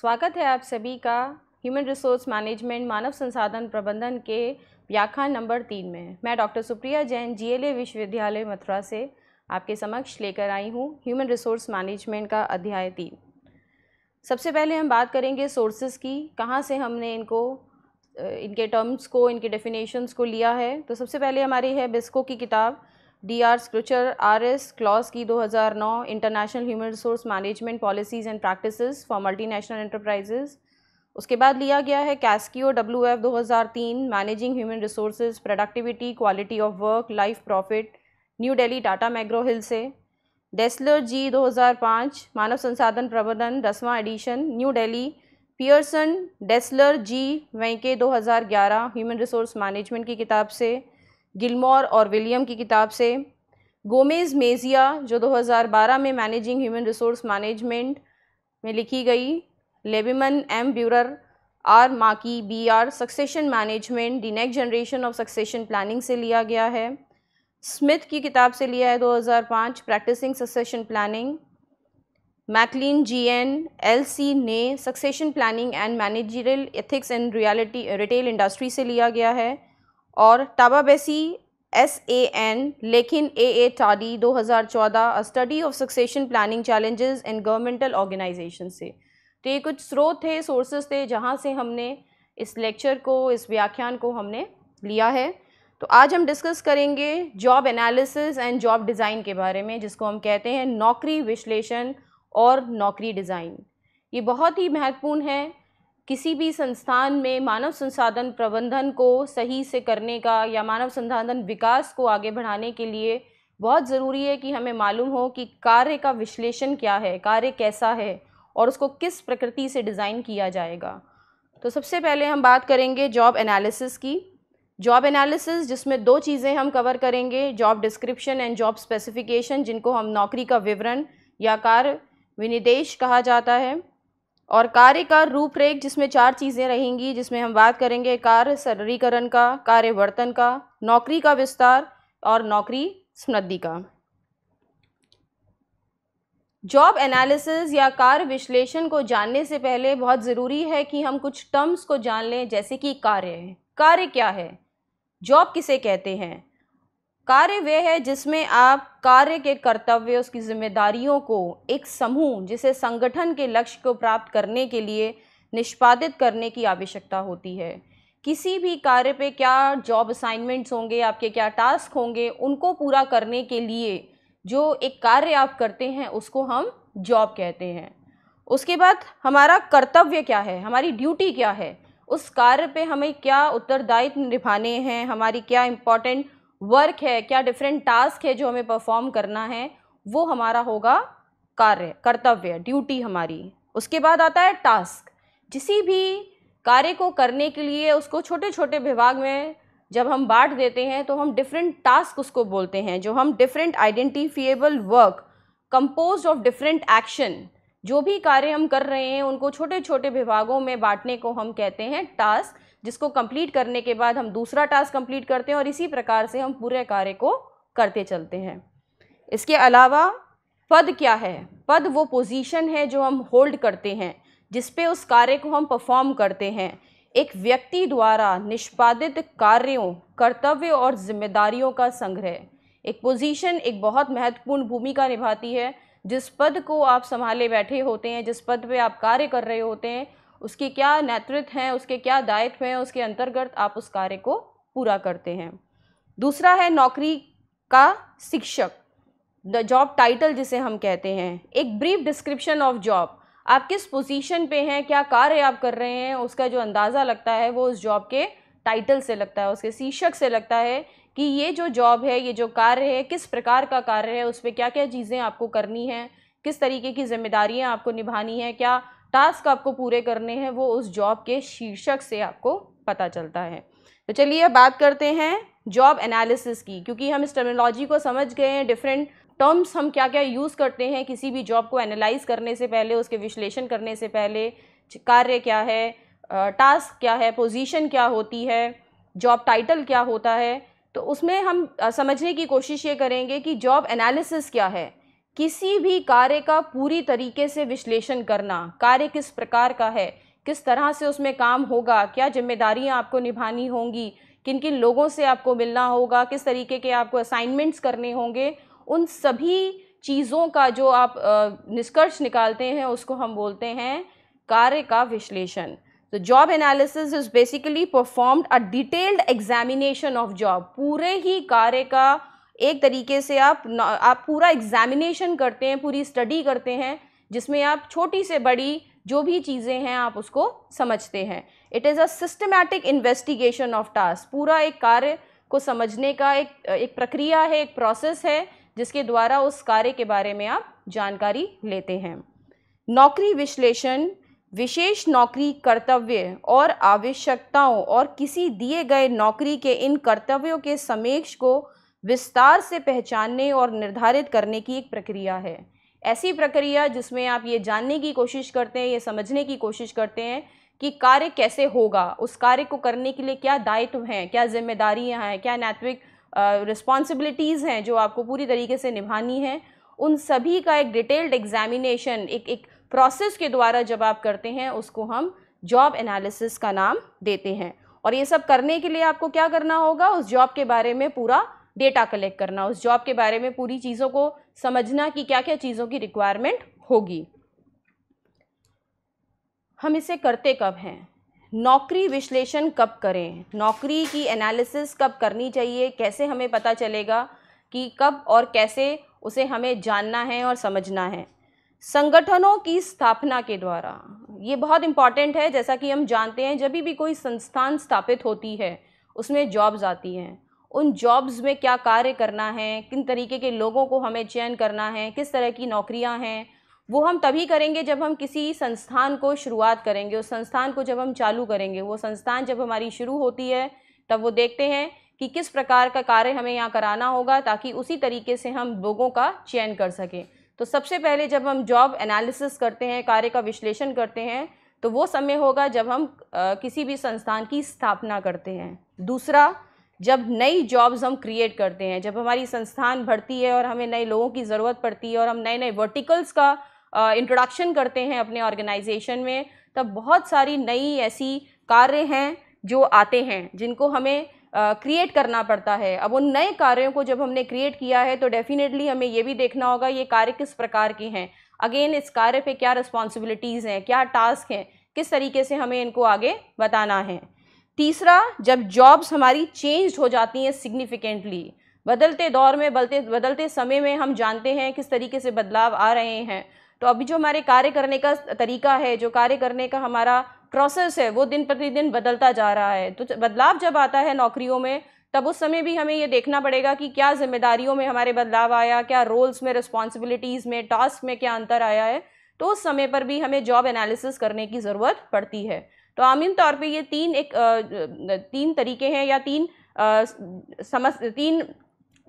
स्वागत है आप सभी का ह्यूमन रिसोर्स मैनेजमेंट मानव संसाधन प्रबंधन के व्याख्यान नंबर तीन में मैं डॉक्टर सुप्रिया जैन जीएलए विश्वविद्यालय मथुरा से आपके समक्ष लेकर आई हूँ ह्यूमन रिसोर्स मैनेजमेंट का अध्याय तीन सबसे पहले हम बात करेंगे सोर्सेज की कहाँ से हमने इनको इनके टर्म्स को इनके डेफिनेशंस को लिया है तो सबसे पहले हमारी है बिस्को की किताब D R Schuler R S Claus की 2009 international human resource management policies and practices for multinational enterprises उसके बाद लिया गया है कैस्कियो डब्ल्यू एफ दो हज़ार तीन managing human resource productivity quality of work life profit New Delhi Tata McGraw Hill से डेस्लर जी दो हज़ार पाँच मानव संसाधन प्रबंधन दसवां edition New Delhi Pearson Dessler G Varkkey दो हज़ार ग्यारह ह्यूमन रिसोर्स मैनेजमेंट की किताब से गिलमोर और विलियम की किताब से गोमेज़ मेज़िया जो 2012 में मैनेजिंग ह्यूमन रिसोर्स मैनेजमेंट में लिखी गई Leibman M Bruer R Maki B R succession management the next generation of succession planning से लिया गया है स्मिथ की किताब से लिया है 2005 practicing succession planning McLean G N L C ने succession planning and managerial ethics and reality retail industry से लिया गया है और टाबाबेसी एस ए एन लेकिन ए ए टाडी 2014 study of succession planning challenges in governmental organization से तो ये कुछ स्रोत थे सोर्सेस थे जहाँ से हमने इस लेक्चर को इस व्याख्यान को हमने लिया है तो आज हम डिस्कस करेंगे job analysis and job design के बारे में जिसको हम कहते हैं नौकरी विश्लेषण और नौकरी डिज़ाइन ये बहुत ही महत्वपूर्ण है किसी भी संस्थान में मानव संसाधन प्रबंधन को सही से करने का या मानव संसाधन विकास को आगे बढ़ाने के लिए बहुत ज़रूरी है कि हमें मालूम हो कि कार्य का विश्लेषण क्या है कार्य कैसा है और उसको किस प्रकृति से डिज़ाइन किया जाएगा तो सबसे पहले हम बात करेंगे जॉब एनालिसिस की जॉब एनालिसिस जिसमें दो चीज़ें हम कवर करेंगे job description and job specification जिनको हम नौकरी का विवरण या कार्य विनिर्देश कहा जाता है और कार्य का रूपरेख जिसमें चार चीज़ें रहेंगी जिसमें हम बात करेंगे कार्य सरलीकरण का कार्य वर्तन का नौकरी का विस्तार और नौकरी समृद्धि का जॉब एनालिसिस या कार्य विश्लेषण को जानने से पहले बहुत ज़रूरी है कि हम कुछ टर्म्स को जान लें जैसे कि कार्य कार्य क्या है जॉब किसे कहते हैं कार्य वे है जिसमें आप कार्य के कर्तव्य उसकी जिम्मेदारियों को एक समूह जिसे संगठन के लक्ष्य को प्राप्त करने के लिए निष्पादित करने की आवश्यकता होती है किसी भी कार्य पे क्या जॉब असाइनमेंट्स होंगे आपके क्या टास्क होंगे उनको पूरा करने के लिए जो एक कार्य आप करते हैं उसको हम जॉब कहते हैं उसके बाद हमारा कर्तव्य क्या है हमारी ड्यूटी क्या है उस कार्य पे हमें क्या उत्तरदायित्व निभाने हैं हमारी क्या इम्पोर्टेंट वर्क है क्या डिफरेंट टास्क है जो हमें परफॉर्म करना है वो हमारा होगा कार्य कर्तव्य ड्यूटी हमारी उसके बाद आता है टास्क जिस भी कार्य को करने के लिए उसको छोटे छोटे विभाग में जब हम बांट देते हैं तो हम डिफरेंट टास्क उसको बोलते हैं जो हम different identifiable work compose of different action जो भी कार्य हम कर रहे हैं उनको छोटे छोटे विभागों में बांटने को हम कहते हैं टास्क जिसको कंप्लीट करने के बाद हम दूसरा टास्क कंप्लीट करते हैं और इसी प्रकार से हम पूरे कार्य को करते चलते हैं इसके अलावा पद क्या है पद वो पोजीशन है जो हम होल्ड करते हैं जिस पे उस कार्य को हम परफॉर्म करते हैं एक व्यक्ति द्वारा निष्पादित कार्यों कर्तव्य और जिम्मेदारियों का संग्रह एक पोजीशन एक बहुत महत्वपूर्ण भूमिका निभाती है जिस पद को आप संभाले बैठे होते हैं जिस पद पे आप कार्य कर रहे होते हैं उसके क्या नेतृत्व हैं उसके क्या दायित्व हैं उसके अंतर्गत आप उस कार्य को पूरा करते हैं दूसरा है नौकरी का शिक्षक द जॉब टाइटल जिसे हम कहते हैं एक ब्रीफ डिस्क्रिप्शन ऑफ जॉब आप किस पोजीशन पे हैं क्या कार्य आप कर रहे हैं उसका जो अंदाज़ा लगता है वो उस जॉब के टाइटल से लगता है उसके शीर्षक से लगता है कि ये जो जॉब है ये जो कार्य है किस प्रकार का कार्य है उस पर क्या क्या चीज़ें आपको करनी है किस तरीके की जिम्मेदारियाँ आपको निभानी है क्या टास्क आपको पूरे करने हैं वो उस जॉब के शीर्षक से आपको पता चलता है तो चलिए बात करते हैं जॉब एनालिसिस की क्योंकि हम इस टर्मिनोलॉजी को समझ गए हैं डिफरेंट टर्म्स हम क्या क्या यूज़ करते हैं किसी भी जॉब को एनालाइज करने से पहले उसके विश्लेषण करने से पहले कार्य क्या है टास्क क्या है पोजीशन क्या होती है जॉब टाइटल क्या होता है तो उसमें हम समझने की कोशिश ये करेंगे कि जॉब एनालिसिस क्या है किसी भी कार्य का पूरी तरीके से विश्लेषण करना कार्य किस प्रकार का है किस तरह से उसमें काम होगा क्या जिम्मेदारियां आपको निभानी होंगी किन किन लोगों से आपको मिलना होगा किस तरीके के आपको असाइनमेंट्स करने होंगे उन सभी चीज़ों का जो आप निष्कर्ष निकालते हैं उसको हम बोलते हैं कार्य का विश्लेषण तो job analysis is basically performed a detailed examination of job पूरे ही कार्य का एक तरीके से आप आप पूरा एग्जामिनेशन करते हैं पूरी स्टडी करते हैं जिसमें आप छोटी से बड़ी जो भी चीज़ें हैं आप उसको समझते हैं it is a systematic investigation of task पूरा एक कार्य को समझने का एक एक प्रक्रिया है एक प्रोसेस है जिसके द्वारा उस कार्य के बारे में आप जानकारी लेते हैं नौकरी विश्लेषण विशेष नौकरी कर्तव्य और आवश्यकताओं और किसी दिए गए नौकरी के इन कर्तव्यों के समेक्ष को विस्तार से पहचानने और निर्धारित करने की एक प्रक्रिया है ऐसी प्रक्रिया जिसमें आप ये जानने की कोशिश करते हैं ये समझने की कोशिश करते हैं कि कार्य कैसे होगा उस कार्य को करने के लिए क्या दायित्व हैं क्या जिम्मेदारियां हैं क्या नैतिक रिस्पॉन्सिबिलिटीज़ हैं जो आपको पूरी तरीके से निभानी हैं उन सभी का एक डिटेल्ड एग्जामिनेशन एक एक प्रोसेस के द्वारा जब आप करते हैं उसको हम जॉब एनालिसिस का नाम देते हैं और ये सब करने के लिए आपको क्या करना होगा उस जॉब के बारे में पूरा डेटा कलेक्ट करना उस जॉब के बारे में पूरी चीज़ों को समझना कि क्या क्या चीज़ों की रिक्वायरमेंट होगी हम इसे करते कब हैं नौकरी विश्लेषण कब करें नौकरी की एनालिसिस कब करनी चाहिए कैसे हमें पता चलेगा कि कब और कैसे उसे हमें जानना है और समझना है संगठनों की स्थापना के द्वारा ये बहुत इम्पॉर्टेंट है जैसा कि हम जानते हैं जब भी कोई संस्थान स्थापित होती है उसमें जॉब्स आती हैं उन जॉब्स में क्या कार्य करना है किन तरीके के लोगों को हमें चयन करना है किस तरह की नौकरियां हैं वो हम तभी करेंगे जब हम किसी संस्थान को शुरुआत करेंगे उस संस्थान को जब हम चालू करेंगे वो संस्थान जब हमारी शुरू होती है तब वो देखते हैं कि किस प्रकार का कार्य हमें यहाँ कराना होगा ताकि उसी तरीके से हम लोगों का चयन कर सकें तो सबसे पहले जब हम जॉब एनालिसिस करते हैं कार्य का विश्लेषण करते हैं तो वो समय होगा जब हम किसी भी संस्थान की स्थापना करते हैं दूसरा जब नई जॉब्स हम क्रिएट करते हैं जब हमारी संस्थान बढ़ती है और हमें नए लोगों की ज़रूरत पड़ती है और हम नए नए वर्टिकल्स का इंट्रोडक्शन करते हैं अपने ऑर्गेनाइजेशन में तब बहुत सारी नई ऐसी कार्य हैं जो आते हैं जिनको हमें क्रिएट करना पड़ता है अब उन नए कार्यों को जब हमने क्रिएट किया है तो डेफिनेटली हमें ये भी देखना होगा ये कार्य किस प्रकार के हैं अगेन इस कार्य पे क्या रिस्पॉन्सिबिलिटीज़ हैं क्या टास्क हैं किस तरीके से हमें इनको आगे बताना है तीसरा जब जॉब्स हमारी चेंज हो जाती हैं सिग्निफिकेंटली बदलते दौर में बदलते बदलते समय में हम जानते हैं किस तरीके से बदलाव आ रहे हैं तो अभी जो हमारे कार्य करने का तरीका है जो कार्य करने का हमारा प्रोसेस है वो दिन प्रतिदिन बदलता जा रहा है तो बदलाव जब आता है नौकरियों में तब उस समय भी हमें ये देखना पड़ेगा कि क्या जिम्मेदारियों में हमारे बदलाव आया क्या रोल्स में रिस्पॉन्सिबिलिटीज़ में टास्क में क्या अंतर आया है तो उस समय पर भी हमें जॉब एनालिसिस करने की ज़रूरत पड़ती है तो आमीन तौर पे ये तीन एक तीन तरीके हैं या तीन समस् तीन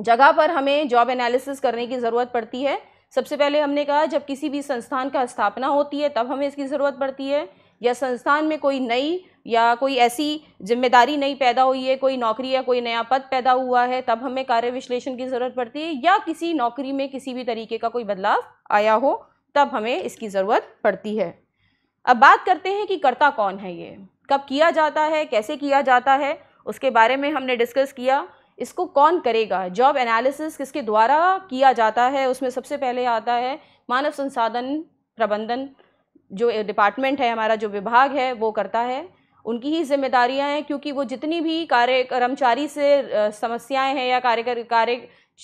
जगह पर हमें जॉब एनालिसिस करने की ज़रूरत पड़ती है सबसे पहले हमने कहा जब किसी भी संस्थान का स्थापना होती है तब हमें इसकी ज़रूरत पड़ती है या संस्थान में कोई नई या कोई ऐसी जिम्मेदारी नई पैदा हुई है कोई नौकरी या कोई नया पद पैदा हुआ है तब हमें कार्य विश्लेषण की ज़रूरत पड़ती है या किसी नौकरी में किसी भी तरीके का कोई बदलाव आया हो तब हमें इसकी ज़रूरत पड़ती है अब बात करते हैं कि करता कौन है ये कब किया जाता है कैसे किया जाता है उसके बारे में हमने डिस्कस किया इसको कौन करेगा जॉब एनालिसिस किसके द्वारा किया जाता है उसमें सबसे पहले आता है मानव संसाधन प्रबंधन जो डिपार्टमेंट है हमारा जो विभाग है वो करता है उनकी ही जिम्मेदारियां हैं क्योंकि वो जितनी भी कार्य कर्मचारी से समस्याएं हैं या कार्य कार्य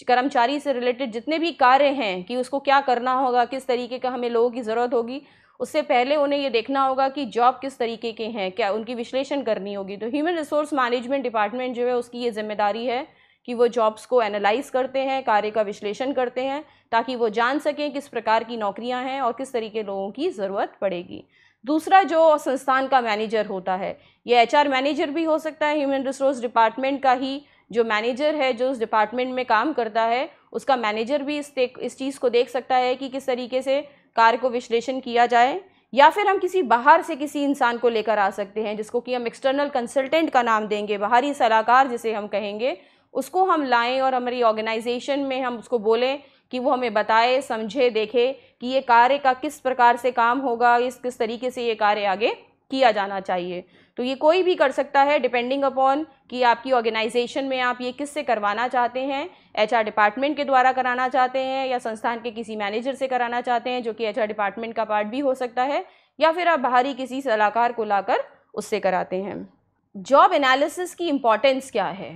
कर्मचारी से रिलेटेड जितने भी कार्य हैं कि उसको क्या करना होगा किस तरीके का हमें लोगों की ज़रूरत होगी उससे पहले उन्हें ये देखना होगा कि जॉब किस तरीके के हैं क्या उनकी विश्लेषण करनी होगी तो ह्यूमन रिसोर्स मैनेजमेंट डिपार्टमेंट जो है उसकी ये जिम्मेदारी है कि वो जॉब्स को एनालाइज करते हैं कार्य का विश्लेषण करते हैं ताकि वो जान सकें किस प्रकार की नौकरियां हैं और किस तरीके लोगों की ज़रूरत पड़ेगी दूसरा जो संस्थान का मैनेजर होता है ये एच मैनेजर भी हो सकता है ह्यूमन रिसोर्स डिपार्टमेंट का ही जो मैनेजर है जो उस डिपार्टमेंट में काम करता है उसका मैनेजर भी इस इस चीज़ को देख सकता है कि किस तरीके से कार्य को विश्लेषण किया जाए या फिर हम किसी बाहर से किसी इंसान को लेकर आ सकते हैं जिसको कि हम एक्सटर्नल कंसल्टेंट का नाम देंगे बाहरी सलाहकार जिसे हम कहेंगे उसको हम लाएं और हमारी ऑर्गेनाइजेशन में हम उसको बोलें कि वो हमें बताए समझे देखे कि ये कार्य का किस प्रकार से काम होगा इस किस तरीके से ये कार्य आगे किया जाना चाहिए तो ये कोई भी कर सकता है डिपेंडिंग अपॉन कि आपकी ऑर्गेनाइजेशन में आप ये किससे करवाना चाहते हैं एचआर डिपार्टमेंट के द्वारा कराना चाहते हैं या संस्थान के किसी मैनेजर से कराना चाहते हैं जो कि एचआर डिपार्टमेंट का पार्ट भी हो सकता है या फिर आप बाहरी किसी सलाहकार को लाकर उससे कराते हैं जॉब एनालिसिस की इम्पॉर्टेंस क्या है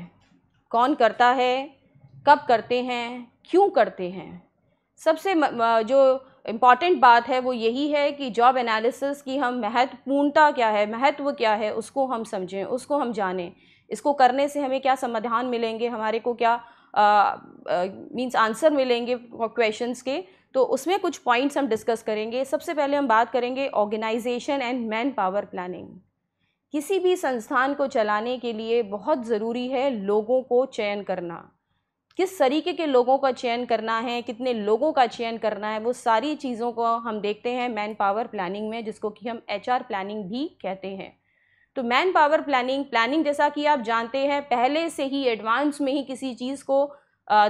कौन करता है कब करते हैं क्यों करते हैं सबसे जो इम्पॉर्टेंट बात है वो यही है कि जॉब एनालिसिस की हम महत्वपूर्णता क्या है महत्व क्या है उसको हम समझें उसको हम जानें इसको करने से हमें क्या समाधान मिलेंगे हमारे को क्या मीन्स आंसर मिलेंगे क्वेश्चंस के तो उसमें कुछ पॉइंट्स हम डिस्कस करेंगे सबसे पहले हम बात करेंगे organization and manpower planning किसी भी संस्थान को चलाने के लिए बहुत ज़रूरी है लोगों को चयन करना किस तरीके के लोगों का चयन करना है कितने लोगों का चयन करना है वो सारी चीज़ों को हम देखते हैं मैन पावर प्लानिंग में जिसको कि हम एच प्लानिंग भी कहते हैं तो मैन पावर प्लानिंग प्लानिंग जैसा कि आप जानते हैं पहले से ही एडवांस में ही किसी चीज़ को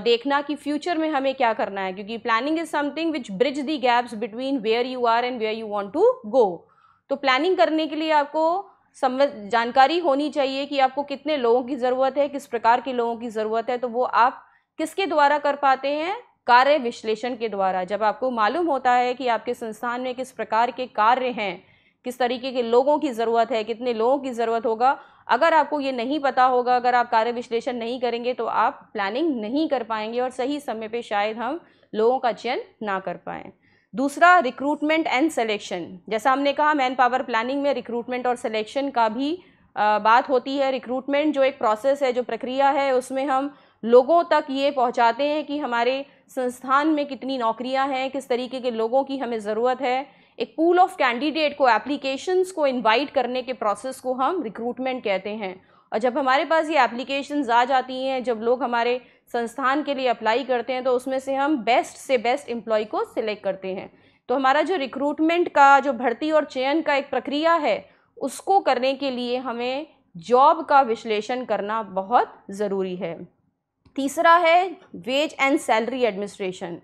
देखना कि फ्यूचर में हमें क्या करना है क्योंकि planning is something which bridge the gaps between where you are and where you want to go तो प्लानिंग करने के लिए आपको समझ जानकारी होनी चाहिए कि आपको कितने लोगों की ज़रूरत है किस प्रकार के लोगों की ज़रूरत है तो वो आप किसके द्वारा कर पाते हैं कार्य विश्लेषण के द्वारा जब आपको मालूम होता है कि आपके संस्थान में किस प्रकार के कार्य हैं किस तरीके के लोगों की ज़रूरत है कितने लोगों की ज़रूरत होगा अगर आपको ये नहीं पता होगा अगर आप कार्य विश्लेषण नहीं करेंगे तो आप प्लानिंग नहीं कर पाएंगे और सही समय पे शायद हम लोगों का चयन ना कर पाएँ दूसरा रिक्रूटमेंट एंड सिलेक्शन जैसा हमने कहा मैन पावर प्लानिंग में रिक्रूटमेंट और सिलेक्शन का भी आ, बात होती है रिक्रूटमेंट जो एक प्रोसेस है जो प्रक्रिया है उसमें हम लोगों तक ये पहुंचाते हैं कि हमारे संस्थान में कितनी नौकरियां हैं किस तरीके के लोगों की हमें ज़रूरत है एक पूल ऑफ कैंडिडेट को एप्लीकेशंस को इनवाइट करने के प्रोसेस को हम रिक्रूटमेंट कहते हैं और जब हमारे पास ये एप्लीकेशंस आ जाती हैं जब लोग हमारे संस्थान के लिए अप्लाई करते हैं तो उसमें से हम बेस्ट से बेस्ट एम्प्लॉय को सिलेक्ट करते हैं तो हमारा जो रिक्रूटमेंट का जो भर्ती और चयन का एक प्रक्रिया है उसको करने के लिए हमें जॉब का विश्लेषण करना बहुत ज़रूरी है तीसरा है वेज एंड सैलरी एडमिनिस्ट्रेशन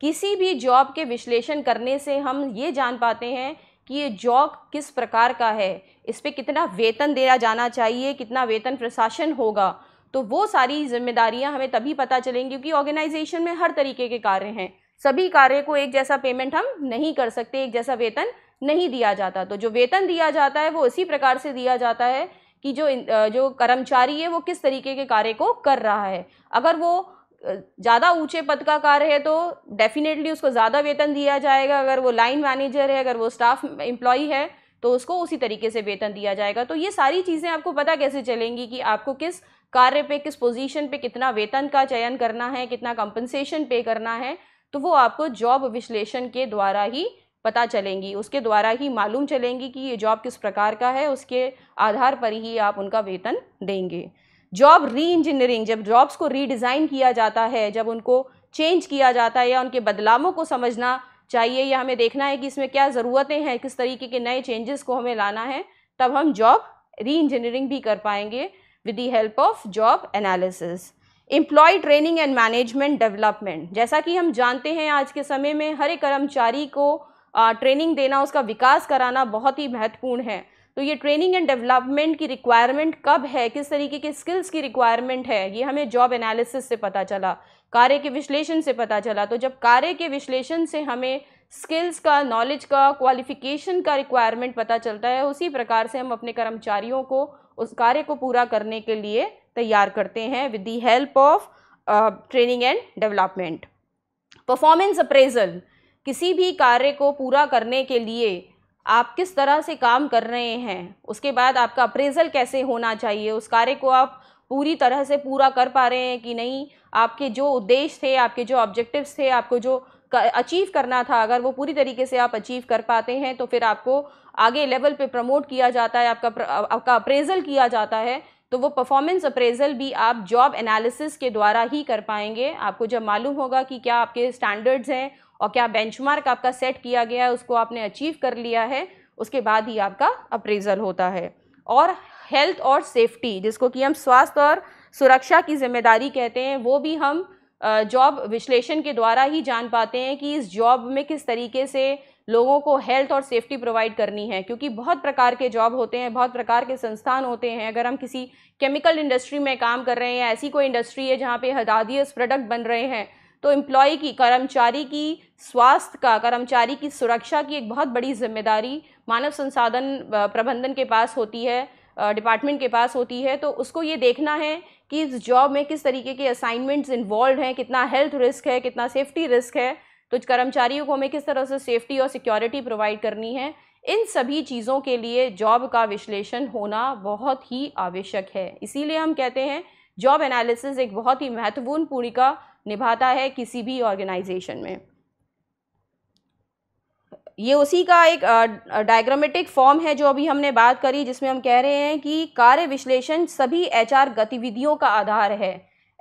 किसी भी जॉब के विश्लेषण करने से हम ये जान पाते हैं कि ये जॉब किस प्रकार का है इस पर कितना वेतन दिया जाना चाहिए कितना वेतन प्रशासन होगा तो वो सारी जिम्मेदारियां हमें तभी पता चलेंगी क्योंकि ऑर्गेनाइजेशन में हर तरीके के कार्य हैं सभी कार्य को एक जैसा पेमेंट हम नहीं कर सकते एक जैसा वेतन नहीं दिया जाता तो जो वेतन दिया जाता है वो इसी प्रकार से दिया जाता है कि जो जो कर्मचारी है वो किस तरीके के कार्य को कर रहा है अगर वो ज़्यादा ऊंचे पद का कार्य है तो डेफिनेटली उसको ज़्यादा वेतन दिया जाएगा अगर वो लाइन मैनेजर है अगर वो स्टाफ एम्प्लॉई है तो उसको उसी तरीके से वेतन दिया जाएगा तो ये सारी चीज़ें आपको पता कैसे चलेंगी कि आपको किस कार्य पे किस पोजीशन पे कितना वेतन का चयन करना है कितना कंपनसेशन पे करना है तो वो आपको जॉब विश्लेषण के द्वारा ही पता चलेंगी उसके द्वारा ही मालूम चलेंगी कि ये जॉब किस प्रकार का है उसके आधार पर ही आप उनका वेतन देंगे जॉब री इंजीनियरिंग जब जॉब्स को रीडिज़ाइन किया जाता है जब उनको चेंज किया जाता है या उनके बदलावों को समझना चाहिए या हमें देखना है कि इसमें क्या ज़रूरतें हैं किस तरीके के नए चेंजेस को हमें लाना है तब हम जॉब री इंजीनियरिंग भी कर पाएंगे with the help of job analysis employ training and management development जैसा कि हम जानते हैं आज के समय में हर एक कर्मचारी को ट्रेनिंग देना उसका विकास कराना बहुत ही महत्वपूर्ण है तो ये ट्रेनिंग एंड डेवलपमेंट की रिक्वायरमेंट कब है किस तरीके के स्किल्स की रिक्वायरमेंट है ये हमें जॉब एनालिसिस से पता चला कार्य के विश्लेषण से पता चला तो जब कार्य के विश्लेषण से हमें स्किल्स का नॉलेज का क्वालिफिकेशन का रिक्वायरमेंट पता चलता है उसी प्रकार से हम अपने कर्मचारियों को उस कार्य को पूरा करने के लिए तैयार करते हैं with the help of training and development performance appraisal किसी भी कार्य को पूरा करने के लिए आप किस तरह से काम कर रहे हैं उसके बाद आपका अप्रेज़ल कैसे होना चाहिए उस कार्य को आप पूरी तरह से पूरा कर पा रहे हैं कि नहीं आपके जो उद्देश्य थे आपके जो ऑब्जेक्टिव्स थे आपको जो अचीव करना था अगर वो पूरी तरीके से आप अचीव कर पाते हैं तो फिर आपको आगे लेवल पे प्रमोट किया जाता है आपका आपका अप्रेज़ल किया जाता है तो वो परफॉर्मेंस अप्रेज़ल भी आप जॉब एनालिसिस के द्वारा ही कर पाएंगे आपको जब मालूम होगा कि क्या आपके स्टैंडर्ड्स हैं और क्या बेंचमार्क आपका सेट किया गया है उसको आपने अचीव कर लिया है उसके बाद ही आपका अप्रेजल होता है और हेल्थ और सेफ्टी जिसको कि हम स्वास्थ्य और सुरक्षा की जिम्मेदारी कहते हैं वो भी हम जॉब विश्लेषण के द्वारा ही जान पाते हैं कि इस जॉब में किस तरीके से लोगों को हेल्थ और सेफ्टी प्रोवाइड करनी है क्योंकि बहुत प्रकार के जॉब होते हैं बहुत प्रकार के संस्थान होते हैं अगर हम किसी केमिकल इंडस्ट्री में काम कर रहे हैं ऐसी कोई इंडस्ट्री है जहाँ पे हदादियस प्रोडक्ट बन रहे हैं तो एम्प्लॉय की कर्मचारी की स्वास्थ्य का कर्मचारी की सुरक्षा की एक बहुत बड़ी जिम्मेदारी मानव संसाधन प्रबंधन के पास होती है डिपार्टमेंट के पास होती है तो उसको ये देखना है कि इस जॉब में किस तरीके के असाइनमेंट्स इन्वॉल्व हैं कितना हेल्थ रिस्क है कितना सेफ्टी रिस्क है तो कर्मचारियों को हमें किस तरह से सेफ्टी और सिक्योरिटी प्रोवाइड करनी है इन सभी चीज़ों के लिए जॉब का विश्लेषण होना बहुत ही आवश्यक है इसीलिए हम कहते हैं जॉब एनालिसिस एक बहुत ही महत्वपूर्ण पूरी का निभाता है किसी भी ऑर्गेनाइजेशन में ये उसी का एक डायग्रामेटिक फॉर्म है जो अभी हमने बात करी जिसमें हम कह रहे हैं कि कार्य विश्लेषण सभी एचआर गतिविधियों का आधार है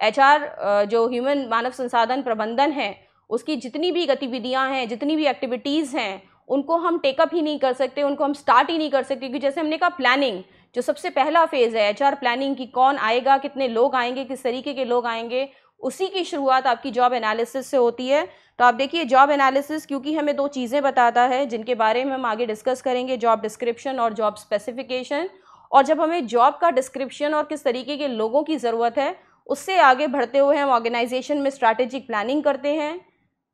एचआर जो ह्यूमन मानव संसाधन प्रबंधन है उसकी जितनी भी गतिविधियां हैं जितनी भी एक्टिविटीज़ हैं उनको हम टेकअप ही नहीं कर सकते उनको हम स्टार्ट ही नहीं कर सकते क्योंकि जैसे हमने कहा प्लानिंग जो सबसे पहला फेज़ है एच प्लानिंग की कौन आएगा कितने लोग आएंगे किस तरीके के लोग आएंगे उसी की शुरुआत आपकी जॉब एनालिसिस से होती है तो आप देखिए जॉब एनालिसिस क्योंकि हमें दो चीज़ें बताता है जिनके बारे में हम आगे डिस्कस करेंगे जॉब डिस्क्रिप्शन और जॉब स्पेसिफिकेशन और जब हमें जॉब का डिस्क्रिप्शन और किस तरीके के लोगों की ज़रूरत है उससे आगे बढ़ते हुए हम ऑर्गेनाइजेशन में स्ट्रैटेजिक प्लानिंग करते हैं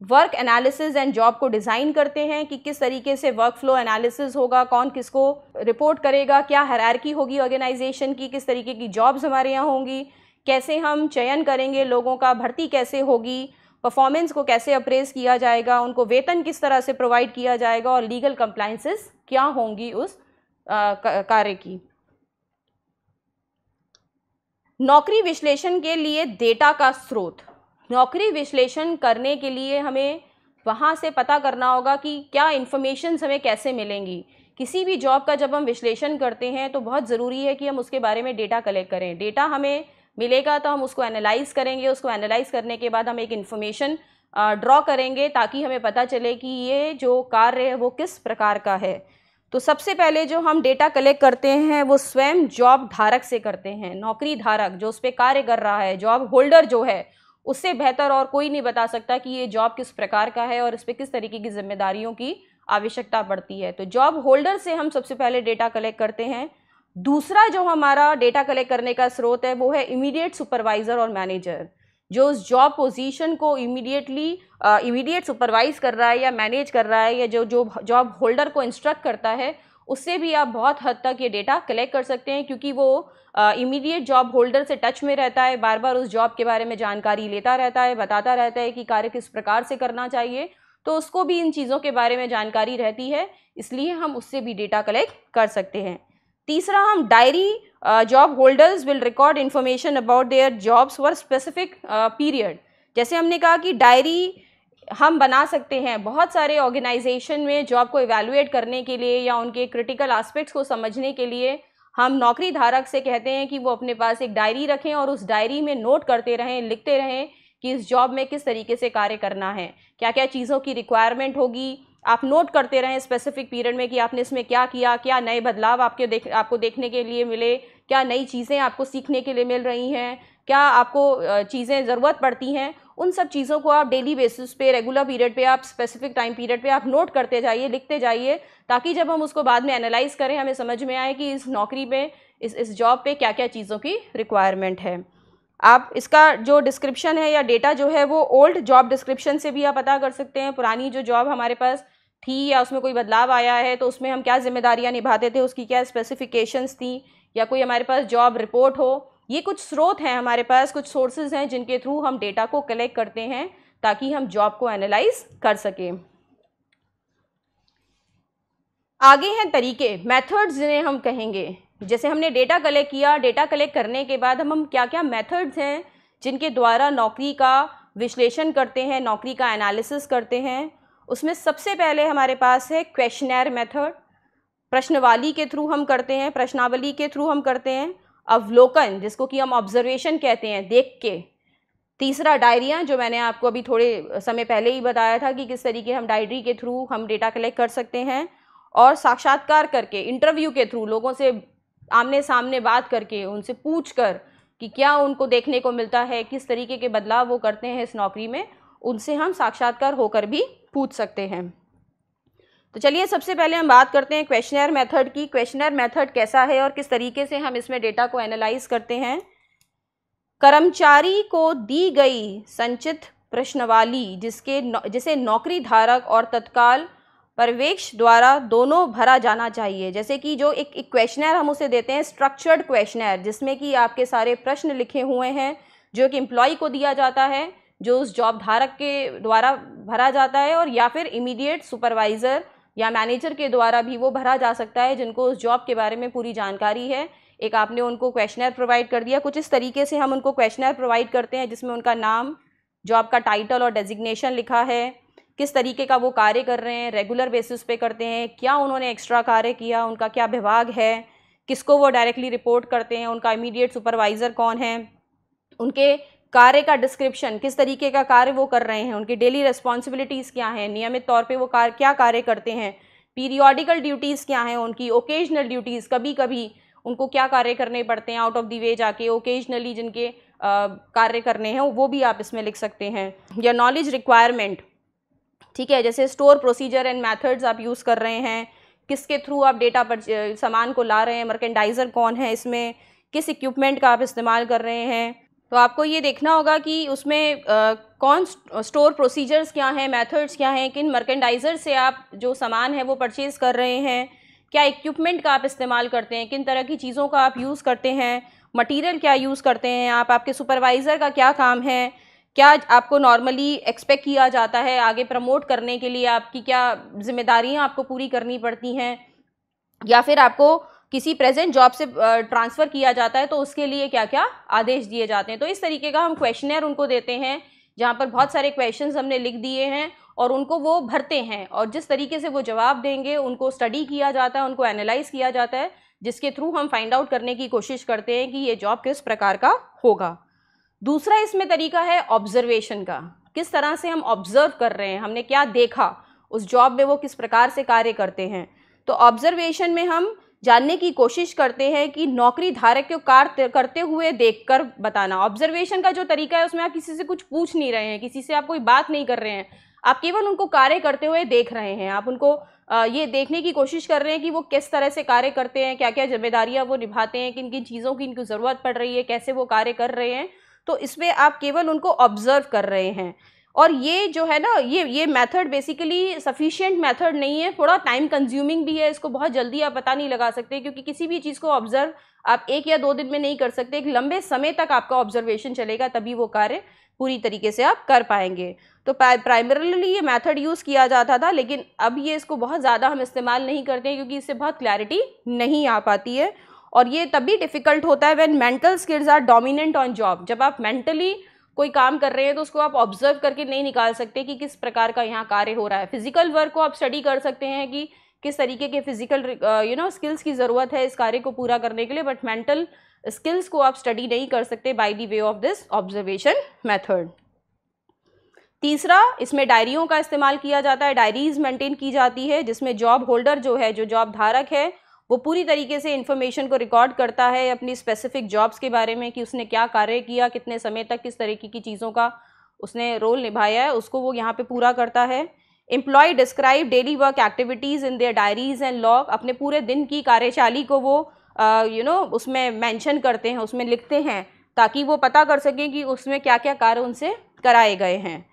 वर्क एनालिसिस एंड जॉब को डिज़ाइन करते हैं कि किस तरीके से वर्क फ्लो एनालिसिस होगा कौन किसको रिपोर्ट करेगा क्या हरारकी होगी ऑर्गेनाइजेशन की किस तरीके की जॉब्स हमारे यहाँ होंगी कैसे हम चयन करेंगे लोगों का भर्ती कैसे होगी परफॉर्मेंस को कैसे अप्रेज किया जाएगा उनको वेतन किस तरह से प्रोवाइड किया जाएगा और लीगल कंप्लाइंसेस क्या होंगी उस कार्य की नौकरी विश्लेषण के लिए डेटा का स्रोत नौकरी विश्लेषण करने के लिए हमें वहाँ से पता करना होगा कि क्या इन्फॉर्मेशन हमें कैसे मिलेंगी किसी भी जॉब का जब हम विश्लेषण करते हैं तो बहुत ज़रूरी है कि हम उसके बारे में डेटा कलेक्ट करें डेटा हमें मिलेगा तो हम उसको एनालाइज़ करेंगे उसको एनालाइज़ करने के बाद हम एक इन्फॉर्मेशन ड्रॉ करेंगे ताकि हमें पता चले कि ये जो कार्य है वो किस प्रकार का है तो सबसे पहले जो हम डेटा कलेक्ट करते हैं वो स्वयं जॉब धारक से करते हैं नौकरी धारक जो उस पर कार्य कर रहा है जॉब होल्डर जो है उससे बेहतर और कोई नहीं बता सकता कि ये जॉब किस प्रकार का है और इस पर किस तरीके की जिम्मेदारियों की आवश्यकता पड़ती है तो जॉब होल्डर से हम सबसे पहले डेटा कलेक्ट करते हैं दूसरा जो हमारा डेटा कलेक्ट करने का स्रोत है वो है इमीडिएट सुपरवाइज़र और मैनेजर जो उस जॉब पोजीशन को इमीडिएटली इमीडिएट सुपरवाइज कर रहा है या मैनेज कर रहा है या जो जो जॉब होल्डर को इंस्ट्रक्ट करता है उससे भी आप बहुत हद तक ये डेटा कलेक्ट कर सकते हैं क्योंकि वो इमीडिएट जॉब होल्डर से टच में रहता है बार बार उस जॉब के बारे में जानकारी लेता रहता है बताता रहता है कि कार्य किस प्रकार से करना चाहिए तो उसको भी इन चीज़ों के बारे में जानकारी रहती है इसलिए हम उससे भी डेटा कलेक्ट कर सकते हैं तीसरा हम diary job holders will record information about their jobs for specific period जैसे हमने कहा कि डायरी हम बना सकते हैं बहुत सारे ऑर्गेनाइजेशन में जॉब को इवेलुएट करने के लिए या उनके क्रिटिकल आस्पेक्ट्स को समझने के लिए हम नौकरी धारक से कहते हैं कि वो अपने पास एक डायरी रखें और उस डायरी में नोट करते रहें लिखते रहें कि इस जॉब में किस तरीके से कार्य करना है क्या क्या चीज़ों की रिक्वायरमेंट होगी आप नोट करते रहें स्पेसिफिक पीरियड में कि आपने इसमें क्या किया क्या नए बदलाव आपके देख आपको देखने के लिए मिले क्या नई चीज़ें आपको सीखने के लिए मिल रही हैं क्या आपको चीज़ें ज़रूरत पड़ती हैं उन सब चीज़ों को आप डेली बेसिस पे रेगुलर पीरियड पे आप स्पेसिफिक टाइम पीरियड पे आप नोट करते जाइए लिखते जाइए ताकि जब हम उसको बाद में एनालाइज करें हमें समझ में आए कि इस नौकरी में इस इस जॉब पे क्या क्या चीज़ों की रिक्वायरमेंट है आप इसका जो डिस्क्रिप्शन है या डेटा जो है वो ओल्ड जॉब डिस्क्रिप्शन से भी आप पता कर सकते हैं पुरानी जो जॉब हमारे पास थी या उसमें कोई बदलाव आया है तो उसमें हम क्या जिम्मेदारियाँ निभाते थे उसकी क्या स्पेसिफिकेशंस थी या कोई हमारे पास जॉब रिपोर्ट हो ये कुछ स्रोत हैं हमारे पास कुछ सोर्सेज हैं जिनके थ्रू हम डेटा को कलेक्ट करते हैं ताकि हम जॉब को एनालाइज कर सकें आगे हैं तरीके मेथड्स जिन्हें हम कहेंगे जैसे हमने डेटा कलेक्ट किया डेटा कलेक्ट करने के बाद हम हम क्या क्या मेथड्स हैं जिनके द्वारा नौकरी का विश्लेषण करते हैं नौकरी का एनालिसिस करते हैं उसमें सबसे पहले हमारे पास है क्वेश्चनर मेथड प्रश्नवाली के थ्रू हम करते हैं प्रश्नावली के थ्रू हम करते हैं अवलोकन जिसको कि हम ऑब्जर्वेशन कहते हैं देख के तीसरा डायरिया जो मैंने आपको अभी थोड़े समय पहले ही बताया था कि किस तरीके हम डायरी के थ्रू हम डेटा कलेक्ट कर सकते हैं और साक्षात्कार करके इंटरव्यू के थ्रू लोगों से आमने सामने बात करके उनसे पूछ कर कि क्या उनको देखने को मिलता है किस तरीके के बदलाव वो करते हैं इस नौकरी में उनसे हम साक्षात्कार होकर भी पूछ सकते हैं तो चलिए सबसे पहले हम बात करते हैं क्वेश्चनर मेथड की क्वेश्चनर मेथड कैसा है और किस तरीके से हम इसमें डेटा को एनालाइज करते हैं कर्मचारी को दी गई संचित प्रश्नवाली जिसके नौ, जिसे नौकरी धारक और तत्काल परवेक्ष द्वारा दोनों भरा जाना चाहिए जैसे कि जो एक, एक क्वेश्चनर हम उसे देते हैं स्ट्रक्चर्ड क्वेश्चनर जिसमें कि आपके सारे प्रश्न लिखे हुए हैं जो कि एम्प्लॉय को दिया जाता है जो उस जॉब धारक के द्वारा भरा जाता है और या फिर इमीडिएट सुपरवाइज़र या मैनेजर के द्वारा भी वो भरा जा सकता है जिनको उस जॉब के बारे में पूरी जानकारी है एक आपने उनको क्वेश्चनर प्रोवाइड कर दिया कुछ इस तरीके से हम उनको क्वेश्चनर प्रोवाइड करते हैं जिसमें उनका नाम जॉब का टाइटल और डेजिग्नेशन लिखा है किस तरीके का वो कार्य कर रहे हैं रेगुलर बेसिस पे करते हैं क्या उन्होंने एक्स्ट्रा कार्य किया उनका क्या विभाग है किसको वो डायरेक्टली रिपोर्ट करते हैं उनका इमीडिएट सुपरवाइज़र कौन है उनके कार्य का डिस्क्रिप्शन किस तरीके का कार्य वो कर रहे हैं उनकी डेली रिस्पॉन्सिबिलिटीज़ क्या हैं नियमित तौर पे वो कार्य क्या कार्य करते हैं पीरियोडिकल ड्यूटीज़ क्या हैं उनकी ओकेजनल ड्यूटीज़ कभी कभी उनको क्या कार्य करने पड़ते हैं आउट ऑफ दी वे जाके ओकेजनली जिनके कार्य करने हैं वो भी आप इसमें लिख सकते हैं या नॉलेज रिक्वायरमेंट ठीक है जैसे स्टोर प्रोसीजर एंड मैथड्स आप यूज़ कर रहे हैं किसके थ्रू आप डेटा पर सामान को ला रहे हैं मर्केंडाइज़र कौन है इसमें किस इक्विपमेंट का आप इस्तेमाल कर रहे हैं तो आपको ये देखना होगा कि उसमें आ, कौन स्टोर प्रोसीजर्स क्या हैं मेथड्स क्या हैं किन मर्केंडाइज़र से आप जो सामान है वो परचेज़ कर रहे हैं क्या इक्विपमेंट का आप इस्तेमाल करते हैं किन तरह की चीज़ों का आप यूज़ करते हैं मटेरियल क्या यूज़ करते हैं आप आपके सुपरवाइज़र का क्या काम है क्या आपको नॉर्मली एक्सपेक्ट किया जाता है आगे प्रमोट करने के लिए आपकी क्या जिम्मेदारियां आपको पूरी करनी पड़ती हैं या फिर आपको किसी प्रेजेंट जॉब से ट्रांसफ़र किया जाता है तो उसके लिए क्या क्या आदेश दिए जाते हैं तो इस तरीके का हम क्वेश्चनर उनको देते हैं जहाँ पर बहुत सारे क्वेश्चन हमने लिख दिए हैं और उनको वो भरते हैं और जिस तरीके से वो जवाब देंगे उनको स्टडी किया जाता है उनको एनालाइज किया जाता है जिसके थ्रू हम फाइंड आउट करने की कोशिश करते हैं कि ये जॉब किस प्रकार का होगा दूसरा इसमें तरीका है ऑब्जर्वेशन का किस तरह से हम ऑब्जर्व कर रहे हैं हमने क्या देखा उस जॉब में वो किस प्रकार से कार्य करते हैं तो ऑब्जर्वेशन में हम जानने की कोशिश करते हैं कि नौकरी धारक को कार्य करते हुए देखकर बताना ऑब्जर्वेशन का जो तरीका है उसमें आप किसी से कुछ पूछ नहीं रहे हैं किसी से आप कोई बात नहीं कर रहे हैं आप केवल उनको कार्य करते हुए देख रहे हैं आप उनको ये देखने की कोशिश कर रहे हैं कि वो किस तरह से कार्य करते हैं क्या क्या जिम्मेदारियां वो निभाते हैं किन किन चीज़ों की इनको ज़रूरत पड़ रही है कैसे वो कार्य कर रहे हैं तो इसमें आप केवल उनको ऑब्जर्व कर रहे हैं और ये जो है ना ये ये मेथड बेसिकली सफिशिएंट मेथड नहीं है थोड़ा टाइम कंज्यूमिंग भी है इसको बहुत जल्दी आप पता नहीं लगा सकते क्योंकि किसी भी चीज़ को ऑब्जर्व आप एक या दो दिन में नहीं कर सकते एक लंबे समय तक आपका ऑब्जर्वेशन चलेगा तभी वो कार्य पूरी तरीके से आप कर पाएंगे तो प्राइमरली ये मेथड यूज़ किया जाता था लेकिन अब ये इसको बहुत ज़्यादा हम इस्तेमाल नहीं करते हैं क्योंकि इससे बहुत क्लैरिटी नहीं आ पाती है और ये तभी डिफ़िकल्ट होता है when mental skills are dominant on job जब आप मेंटली कोई काम कर रहे हैं तो उसको आप ऑब्जर्व करके नहीं निकाल सकते कि किस प्रकार का यहाँ कार्य हो रहा है फिजिकल वर्क को आप स्टडी कर सकते हैं कि किस तरीके के फिजिकल यू नो स्किल्स की ज़रूरत है इस कार्य को पूरा करने के लिए बट मेंटल स्किल्स को आप स्टडी नहीं कर सकते by the way of this observation method तीसरा इसमें डायरियों का इस्तेमाल किया जाता है डायरीज मेंटेन की जाती है जिसमें जॉब होल्डर जो है जो जॉब धारक है वो पूरी तरीके से इन्फॉर्मेशन को रिकॉर्ड करता है अपनी स्पेसिफिक जॉब्स के बारे में कि उसने क्या कार्य किया कितने समय तक किस तरीके की चीज़ों का उसने रोल निभाया है उसको वो यहाँ पे पूरा करता है employ describe daily work activities in their diaries and log अपने पूरे दिन की कार्यशाली को वो you uh, know you know, उसमें मैंशन करते हैं उसमें लिखते हैं ताकि वो पता कर सकें कि उसमें क्या क्या कार्य उनसे कराए गए हैं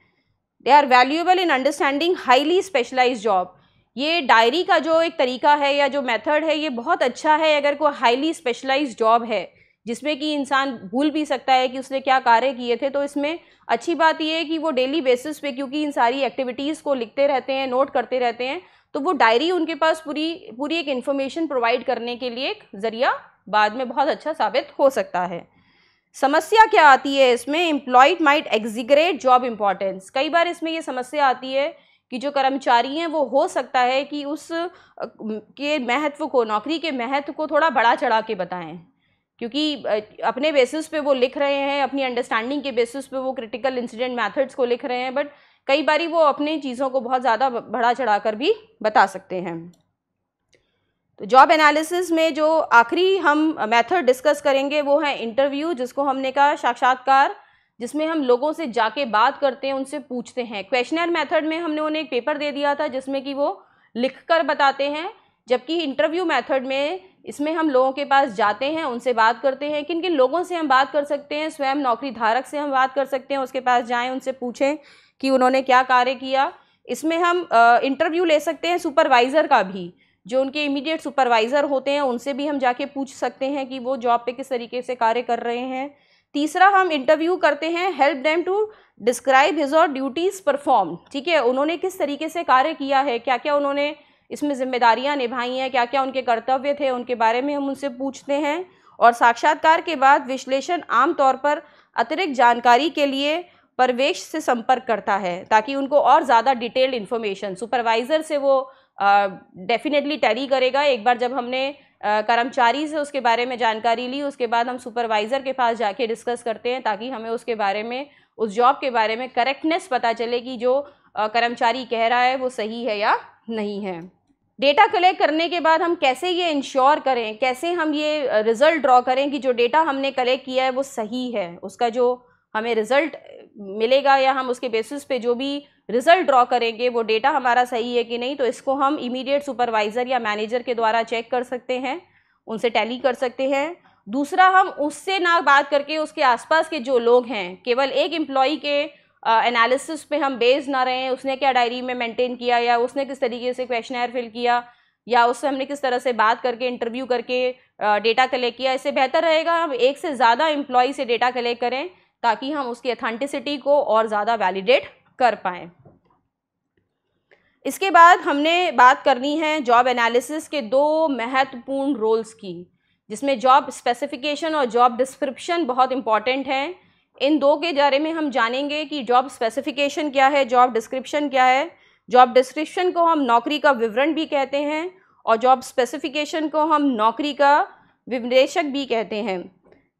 they are valuable in understanding highly specialise job ये डायरी का जो एक तरीका है या जो मेथड है ये बहुत अच्छा है अगर कोई हाईली स्पेशलाइज जॉब है जिसमें कि इंसान भूल भी सकता है कि उसने क्या कार्य किए थे तो इसमें अच्छी बात यह है कि वो डेली बेसिस पे क्योंकि इन सारी एक्टिविटीज़ को लिखते रहते हैं नोट करते रहते हैं तो वो डायरी उनके पास पूरी पूरी एक इन्फॉर्मेशन प्रोवाइड करने के लिए एक ज़रिया बाद में बहुत अच्छा साबित हो सकता है समस्या क्या आती है इसमें employed might exaggerate job importance कई बार इसमें ये समस्या आती है कि जो कर्मचारी हैं वो हो सकता है कि उस के महत्व को नौकरी के महत्व को थोड़ा बढ़ा चढ़ा के बताएं क्योंकि अपने बेसिस पे वो लिख रहे हैं अपनी अंडरस्टैंडिंग के बेसिस पे वो क्रिटिकल इंसिडेंट मेथड्स को लिख रहे हैं बट कई बारी वो अपने चीज़ों को बहुत ज़्यादा बढ़ा चढ़ा कर भी बता सकते हैं तो जॉब एनालिसिस में जो आखिरी हम मेथड डिस्कस करेंगे वो है इंटरव्यू जिसको हमने कहा साक्षात्कार जिसमें हम लोगों से जाके बात करते हैं उनसे पूछते हैं क्वेश्चनर मेथड में हमने उन्हें एक पेपर दे दिया था जिसमें कि वो लिख कर बताते हैं जबकि इंटरव्यू मेथड में इसमें हम लोगों के पास जाते हैं उनसे बात करते हैं किन किन लोगों से हम बात कर सकते हैं स्वयं नौकरी धारक से हम बात कर सकते हैं उसके पास जाएँ उनसे पूछें कि उन्होंने क्या कार्य किया इसमें हम इंटरव्यू ले सकते हैं सुपरवाइज़र का भी जो उनके इमीडिएट सुपरवाइज़र होते हैं उनसे भी हम जाके पूछ सकते हैं कि वो जॉब पे किस तरीके से कार्य कर रहे हैं तीसरा हम इंटरव्यू करते हैं help them to describe his और ड्यूटीज़ परफॉर्म ठीक है उन्होंने किस तरीके से कार्य किया है क्या क्या उन्होंने इसमें जिम्मेदारियां निभाई हैं क्या क्या उनके कर्तव्य थे उनके बारे में हम उनसे पूछते हैं और साक्षात्कार के बाद विश्लेषण आमतौर पर अतिरिक्त जानकारी के लिए परवेश से संपर्क करता है ताकि उनको और ज़्यादा डिटेल्ड इन्फॉर्मेशन सुपरवाइज़र से वो डेफिनेटली टैरी करेगा एक बार जब हमने कर्मचारी से उसके बारे में जानकारी ली उसके बाद हम सुपरवाइज़र के पास जाके डिस्कस करते हैं ताकि हमें उसके बारे में उस जॉब के बारे में करेक्टनेस पता चले कि जो कर्मचारी कह रहा है वो सही है या नहीं है डेटा कलेक्ट करने के बाद हम कैसे ये इंश्योर करें कैसे हम ये रिज़ल्ट ड्रॉ करें कि जो डेटा हमने कलेक्ट किया है वो सही है उसका जो हमें रिज़ल्ट मिलेगा या हम उसके बेसिस पे जो भी रिजल्ट ड्रॉ करेंगे वो डेटा हमारा सही है कि नहीं तो इसको हम इमीडिएट सुपरवाइज़र या मैनेजर के द्वारा चेक कर सकते हैं उनसे टैली कर सकते हैं दूसरा हम उससे ना बात करके उसके आसपास के जो लोग हैं केवल एक एम्प्लॉय के एनालिसिस पे हम बेस ना रहें उसने क्या डायरी में मेंटेन किया या उसने किस तरीके से क्वेश्चन फिल किया या उससे हमने किस तरह से बात करके इंटरव्यू करके डेटा कलेक्ट किया इससे बेहतर रहेगा हम एक से ज़्यादा एम्प्लॉय से डेटा कलेक्ट करें ताकि हम उसकी अथेंटिसिटी को और ज़्यादा वैलिडेट कर पाएँ इसके बाद हमने बात करनी है जॉब एनालिसिस के दो महत्वपूर्ण रोल्स की जिसमें जॉब स्पेसिफिकेशन और जॉब डिस्क्रिप्शन बहुत इंपॉर्टेंट हैं इन दो के बारे में हम जानेंगे कि जॉब स्पेसिफिकेशन क्या है जॉब डिस्क्रिप्शन क्या है जॉब डिस्क्रिप्शन को हम नौकरी का विवरण भी कहते हैं और जॉब स्पेसिफिकेशन को हम नौकरी का विवेशक भी कहते हैं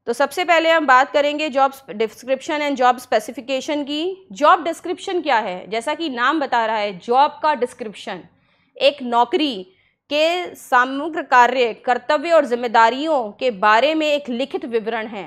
तो सबसे पहले हम बात करेंगे job description and job specification की जॉब डिस्क्रिप्शन क्या है जैसा कि नाम बता रहा है जॉब का डिस्क्रिप्शन एक नौकरी के समग्र कार्य कर्तव्य और जिम्मेदारियों के बारे में एक लिखित विवरण है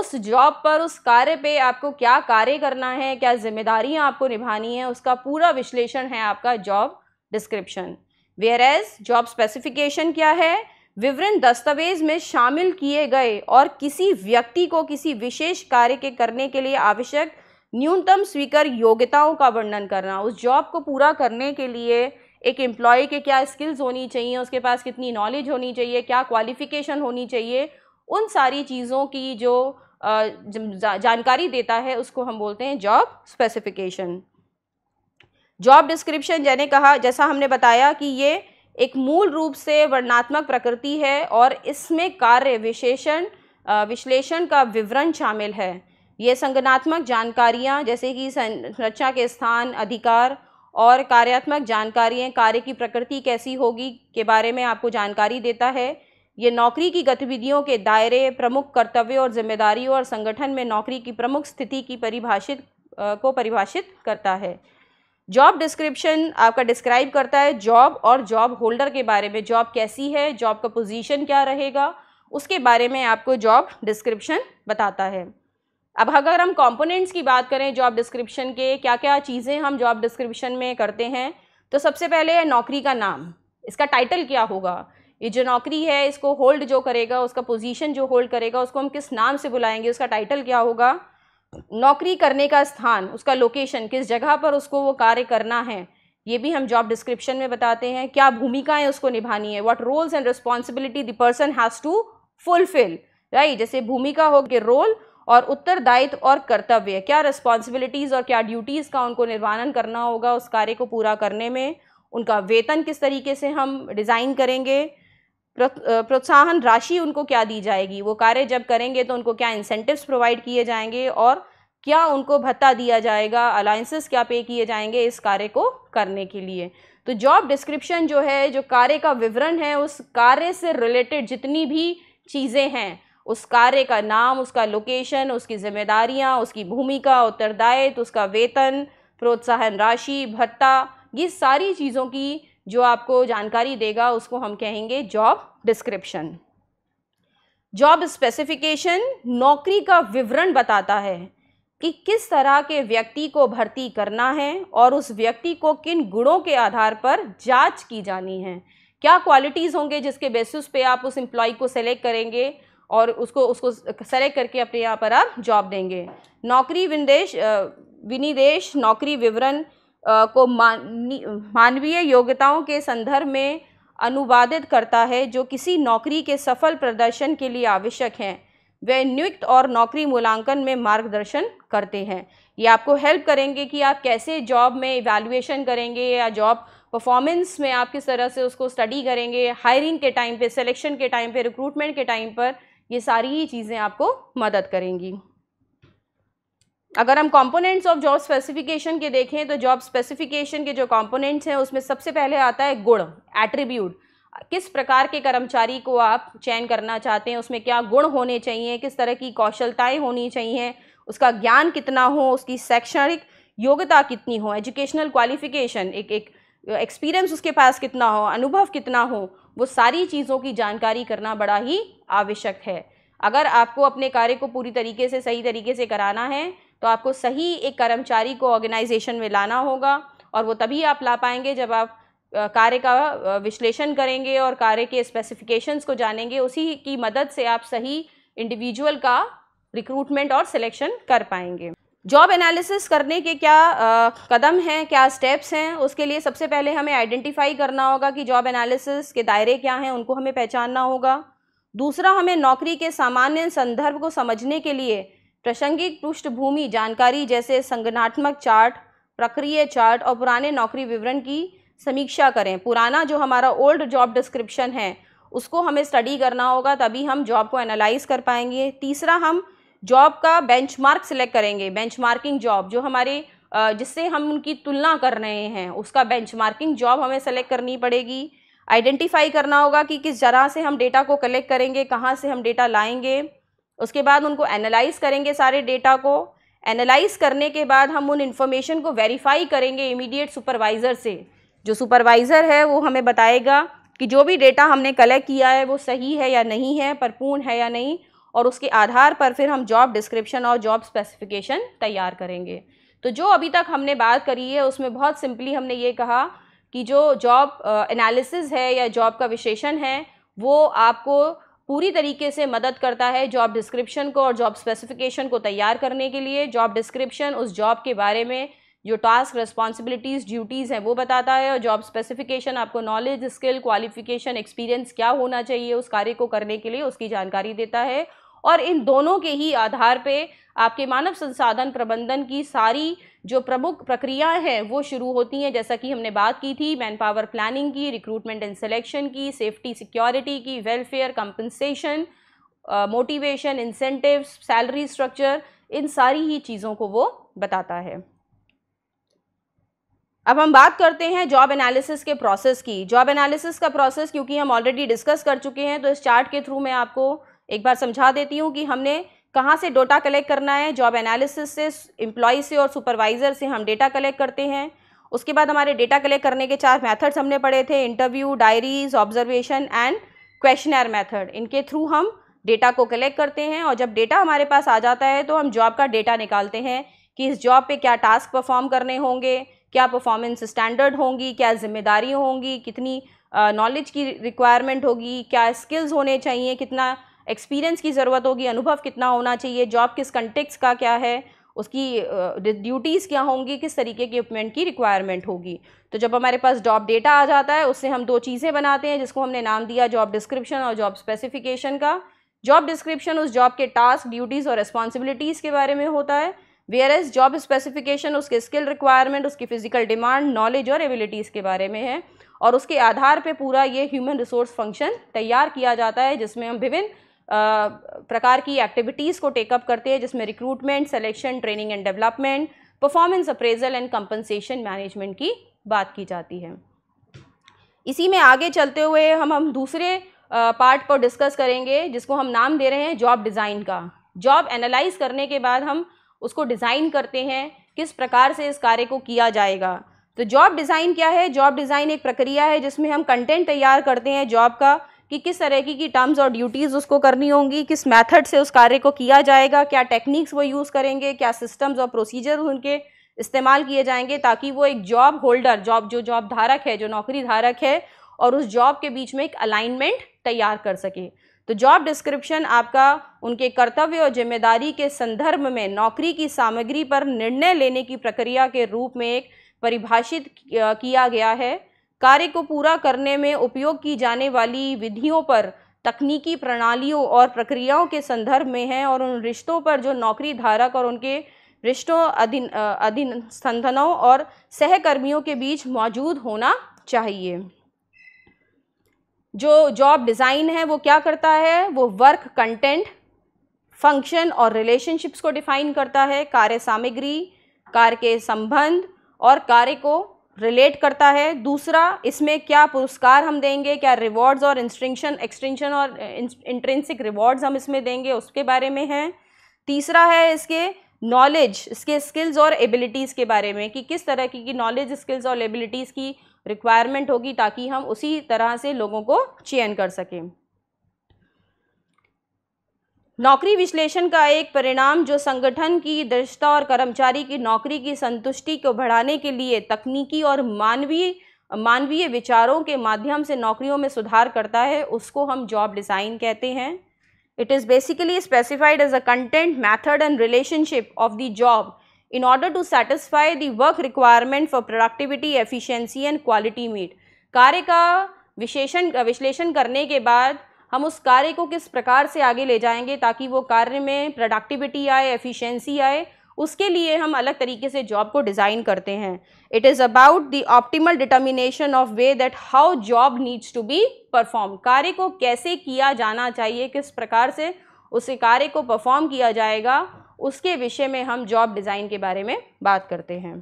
उस जॉब पर उस कार्य पे आपको क्या कार्य करना है क्या जिम्मेदारियां आपको निभानी है उसका पूरा विश्लेषण है आपका job description whereas job specification क्या है विवरण दस्तावेज में शामिल किए गए और किसी व्यक्ति को किसी विशेष कार्य के करने के लिए आवश्यक न्यूनतम स्वीकार योग्यताओं का वर्णन करना उस जॉब को पूरा करने के लिए एक एम्प्लॉय के क्या स्किल्स होनी चाहिए उसके पास कितनी नॉलेज होनी चाहिए क्या क्वालिफिकेशन होनी चाहिए उन सारी चीज़ों की जो जानकारी देता है उसको हम बोलते हैं जॉब स्पेसिफिकेशन जॉब डिस्क्रिप्शन जैने कहा जैसा हमने बताया कि ये एक मूल रूप से वर्णात्मक प्रकृति है और इसमें कार्य विशेषण विश्लेषण का विवरण शामिल है ये संगनात्मक जानकारियाँ जैसे कि संरचना के स्थान अधिकार और कार्यात्मक जानकारियाँ कार्य की प्रकृति कैसी होगी के बारे में आपको जानकारी देता है ये नौकरी की गतिविधियों के दायरे प्रमुख कर्तव्य और जिम्मेदारियों और संगठन में नौकरी की प्रमुख स्थिति की परिभाषित को परिभाषित करता है जॉब डिस्क्रिप्शन आपका डिस्क्राइब करता है जॉब और जॉब होल्डर के बारे में जॉब कैसी है जॉब का पोजीशन क्या रहेगा उसके बारे में आपको जॉब डिस्क्रिप्शन बताता है अब अगर हम कंपोनेंट्स की बात करें जॉब डिस्क्रिप्शन के क्या क्या चीज़ें हम जॉब डिस्क्रिप्शन में करते हैं तो सबसे पहले है नौकरी का नाम इसका टाइटल क्या होगा ये जो नौकरी है इसको होल्ड जो करेगा उसका पोजीशन जो होल्ड करेगा उसको हम किस नाम से बुलाएंगे उसका टाइटल क्या होगा नौकरी करने का स्थान उसका लोकेशन किस जगह पर उसको वो कार्य करना है ये भी हम जॉब डिस्क्रिप्शन में बताते हैं क्या भूमिकाएं उसको निभानी है what roles and responsibility the person has to fulfil right जैसे भूमिका हो गई रोल और उत्तरदायित्व और कर्तव्य क्या रिस्पॉन्सिबिलिटीज़ और क्या ड्यूटीज़ का उनको निर्वाहन करना होगा उस कार्य को पूरा करने में उनका वेतन किस तरीके से हम डिज़ाइन करेंगे प्रोत्साहन राशि उनको क्या दी जाएगी वो कार्य जब करेंगे तो उनको क्या इंसेंटिव्स प्रोवाइड किए जाएंगे और क्या उनको भत्ता दिया जाएगा अलायंसेस क्या पे किए जाएंगे इस कार्य को करने के लिए तो जॉब डिस्क्रिप्शन जो है जो कार्य का विवरण है उस कार्य से रिलेटेड जितनी भी चीज़ें हैं उस कार्य का नाम उसका लोकेशन उसकी जिम्मेदारियां उसकी भूमिका उत्तरदायित्व उसका वेतन प्रोत्साहन राशि भत्ता ये सारी चीज़ों की जो आपको जानकारी देगा उसको हम कहेंगे जॉब डिस्क्रिप्शन जॉब स्पेसिफिकेशन नौकरी का विवरण बताता है कि किस तरह के व्यक्ति को भर्ती करना है और उस व्यक्ति को किन गुणों के आधार पर जांच की जानी है क्या क्वालिटीज़ होंगे जिसके बेसिस पे आप उस एम्प्लॉय को सेलेक्ट करेंगे और उसको उसको सेलेक्ट करके अपने यहाँ पर आप जॉब देंगे नौकरी विनिदेश विनिदेश नौकरी विवरण को मानवीय योग्यताओं के संदर्भ में अनुवादित करता है जो किसी नौकरी के सफल प्रदर्शन के लिए आवश्यक हैं वे नियुक्त और नौकरी मूल्यांकन में मार्गदर्शन करते हैं ये आपको हेल्प करेंगे कि आप कैसे जॉब में इवेलुएशन करेंगे या जॉब परफॉर्मेंस में आप किस तरह से उसको स्टडी करेंगे हायरिंग के टाइम पे सिलेक्शन के टाइम पे रिक्रूटमेंट के टाइम पर ये सारी ही चीज़ें आपको मदद करेंगी अगर हम कंपोनेंट्स ऑफ जॉब स्पेसिफिकेशन के देखें तो जॉब स्पेसिफिकेशन के जो कंपोनेंट्स हैं उसमें सबसे पहले आता है गुण एट्रीब्यूट किस प्रकार के कर्मचारी को आप चयन करना चाहते हैं उसमें क्या गुण होने चाहिए किस तरह की कौशलताएं होनी चाहिए उसका ज्ञान कितना हो उसकी शैक्षणिक योग्यता कितनी हो एजुकेशनल क्वालिफिकेशन एक एक एक्सपीरियंस उसके पास कितना हो अनुभव कितना हो वो सारी चीज़ों की जानकारी करना बड़ा ही आवश्यक है अगर आपको अपने कार्य को पूरी तरीके से सही तरीके से कराना है तो आपको सही एक कर्मचारी को ऑर्गेनाइजेशन में लाना होगा और वो तभी आप ला पाएंगे जब आप कार्य का विश्लेषण करेंगे और कार्य के स्पेसिफिकेशंस को जानेंगे उसी की मदद से आप सही इंडिविजुअल का रिक्रूटमेंट और सिलेक्शन कर पाएंगे जॉब एनालिसिस करने के क्या आ, कदम हैं क्या स्टेप्स हैं उसके लिए सबसे पहले हमें आइडेंटिफाई करना होगा कि जॉब एनालिसिस के दायरे क्या हैं उनको हमें पहचानना होगा दूसरा हमें नौकरी के सामान्य संदर्भ को समझने के लिए प्रासंगिक पृष्ठभूमि जानकारी जैसे संगठनात्मक चार्ट प्रक्रिय चार्ट और पुराने नौकरी विवरण की समीक्षा करें पुराना जो हमारा ओल्ड जॉब डिस्क्रिप्शन है उसको हमें स्टडी करना होगा तभी हम जॉब को एनालाइज कर पाएंगे तीसरा हम जॉब का बेंचमार्क सिलेक्ट करेंगे बेंचमार्किंग जॉब जो हमारे जिससे हम उनकी तुलना कर रहे हैं उसका बेंचमार्किंग जॉब हमें सेलेक्ट करनी पड़ेगी आइडेंटिफाई करना होगा कि किस जगह से हम डेटा को कलेक्ट करेंगे कहाँ से हम डेटा लाएंगे उसके बाद उनको एनालाइज करेंगे सारे डेटा को एनालाइज करने के बाद हम उन इन्फॉर्मेशन को वेरीफाई करेंगे इमीडिएट सुपरवाइज़र से जो सुपरवाइज़र है वो हमें बताएगा कि जो भी डेटा हमने कलेक्ट किया है वो सही है या नहीं है परिपूर्ण है या नहीं और उसके आधार पर फिर हम जॉब डिस्क्रिप्शन और जॉब स्पेसिफिकेशन तैयार करेंगे तो जो अभी तक हमने बात करी है उसमें बहुत सिंपली हमने ये कहा कि जो जॉब एनालिसिस है या जॉब का विशेषण है वो आपको पूरी तरीके से मदद करता है जॉब डिस्क्रिप्शन को और जॉब स्पेसिफिकेशन को तैयार करने के लिए जॉब डिस्क्रिप्शन उस जॉब के बारे में जो टास्क रिस्पॉन्सिबिलिटीज़ ड्यूटीज़ हैं वो बताता है और जॉब स्पेसिफिकेशन आपको नॉलेज स्किल क्वालिफिकेशन एक्सपीरियंस क्या होना चाहिए उस कार्य को करने के लिए उसकी जानकारी देता है और इन दोनों के ही आधार पे आपके मानव संसाधन प्रबंधन की सारी जो प्रमुख प्रक्रियाएं हैं वो शुरू होती हैं जैसा कि हमने बात की थी मैन पावर प्लानिंग की रिक्रूटमेंट एंड सिलेक्शन की सेफ्टी सिक्योरिटी की welfare compensation motivation incentive salary structure इन सारी ही चीज़ों को वो बताता है अब हम बात करते हैं जॉब एनालिसिस के प्रोसेस की जॉब एनालिसिस का प्रोसेस क्योंकि हम ऑलरेडी डिस्कस कर चुके हैं तो इस चार्ट के थ्रू मैं आपको एक बार समझा देती हूँ कि हमने कहाँ से डाटा कलेक्ट करना है जॉब एनालिसिस से एम्प्लॉय से और सुपरवाइज़र से हम डेटा कलेक्ट करते हैं उसके बाद हमारे डेटा कलेक्ट करने के चार मेथड्स हमने पढ़े थे interview diaries observation and questionnaire method इनके थ्रू हम डेटा को कलेक्ट करते हैं और जब डेटा हमारे पास आ जाता है तो हम जॉब का डेटा निकालते हैं कि इस जॉब पे क्या टास्क परफॉर्म करने होंगे क्या परफॉर्मेंस स्टैंडर्ड होंगी क्या जिम्मेदारी होंगी कितनी नॉलेज की रिक्वायरमेंट होगी क्या स्किल्स होने चाहिए कितना एक्सपीरियंस की ज़रूरत होगी अनुभव कितना होना चाहिए जॉब किस कंटेक्स का क्या है उसकी ड्यूटीज़ क्या होंगी किस तरीके के इक्विपमेंट की रिक्वायरमेंट होगी तो जब हमारे पास जॉब डेटा आ जाता है उससे हम दो चीज़ें बनाते हैं जिसको हमने नाम दिया जॉब डिस्क्रिप्शन और जॉब स्पेसिफिकेशन का जॉब डिस्क्रिप्शन उस जॉब के टास्क ड्यूटीज़ और रिस्पॉन्सिबिलिटीज़ के बारे में होता है वेयर एज जॉब स्पेसिफिकेशन उसके स्किल रिक्वायरमेंट उसकी फिजिकल डिमांड नॉलेज और एबिलिटीज़ के बारे में है और उसके आधार पर पूरा ये ह्यूमन रिसोर्स फंक्शन तैयार किया जाता है जिसमें हम विभिन्न प्रकार की एक्टिविटीज़ को टेकअप करते हैं जिसमें recruitment selection training and development performance appraisal and compensation management की बात की जाती है इसी में आगे चलते हुए हम हम दूसरे पार्ट पर डिस्कस करेंगे जिसको हम नाम दे रहे हैं जॉब डिज़ाइन का जॉब एनालाइज करने के बाद हम उसको डिज़ाइन करते हैं किस प्रकार से इस कार्य को किया जाएगा तो जॉब डिज़ाइन क्या है जॉब डिज़ाइन एक प्रक्रिया है जिसमें हम कंटेंट तैयार करते हैं जॉब का कि किस तरह की कि टर्म्स और ड्यूटीज़ उसको करनी होंगी किस मेथड से उस कार्य को किया जाएगा क्या टेक्निक्स वो यूज़ करेंगे क्या सिस्टम्स और प्रोसीजर उनके इस्तेमाल किए जाएंगे ताकि वो एक जॉब होल्डर जॉब जो जॉब धारक है जो नौकरी धारक है और उस जॉब के बीच में एक अलाइनमेंट तैयार कर सके तो जॉब डिस्क्रिप्शन आपका उनके कर्तव्य और जिम्मेदारी के संदर्भ में नौकरी की सामग्री पर निर्णय लेने की प्रक्रिया के रूप में एक परिभाषित किया गया है कार्य को पूरा करने में उपयोग की जाने वाली विधियों पर तकनीकी प्रणालियों और प्रक्रियाओं के संदर्भ में है और उन रिश्तों पर जो नौकरी धारक और उनके रिश्तों अधीन अधीन संधनों और सहकर्मियों के बीच मौजूद होना चाहिए जो जॉब डिज़ाइन है वो क्या करता है वो वर्क कंटेंट फंक्शन और रिलेशनशिप्स को डिफाइन करता है कार्य सामग्री कार्य के संबंध और कार्य को रिलेट करता है दूसरा इसमें क्या पुरस्कार हम देंगे क्या रिवॉर्ड्स और इंस्ट्रिंक्शन एक्सटेंशन और इंट्रेंसिक रिवॉर्ड्स हम इसमें देंगे उसके बारे में है तीसरा है इसके नॉलेज इसके स्किल्स और एबिलिटीज़ के बारे में कि किस तरह की नॉलेज स्किल्स और एबिलिटीज़ की रिक्वायरमेंट होगी ताकि हम उसी तरह से लोगों को चयन कर सकें नौकरी विश्लेषण का एक परिणाम जो संगठन की दृष्टता और कर्मचारी की नौकरी की संतुष्टि को बढ़ाने के लिए तकनीकी और मानवीय मानवीय विचारों के माध्यम से नौकरियों में सुधार करता है उसको हम जॉब डिज़ाइन कहते हैं it is basically specified as a content method and relationship of the job in order to satisfy the work requirement for productivity efficiency and quality meet कार्य का विशेषण विश्लेषण करने के बाद हम उस कार्य को किस प्रकार से आगे ले जाएंगे ताकि वो कार्य में प्रोडक्टिविटी आए एफिशिएंसी आए उसके लिए हम अलग तरीके से जॉब को डिज़ाइन करते हैं it is about the optimal determination of way that how job needs to be perform कार्य को कैसे किया जाना चाहिए किस प्रकार से उस कार्य को परफॉर्म किया जाएगा उसके विषय में हम जॉब डिज़ाइन के बारे में बात करते हैं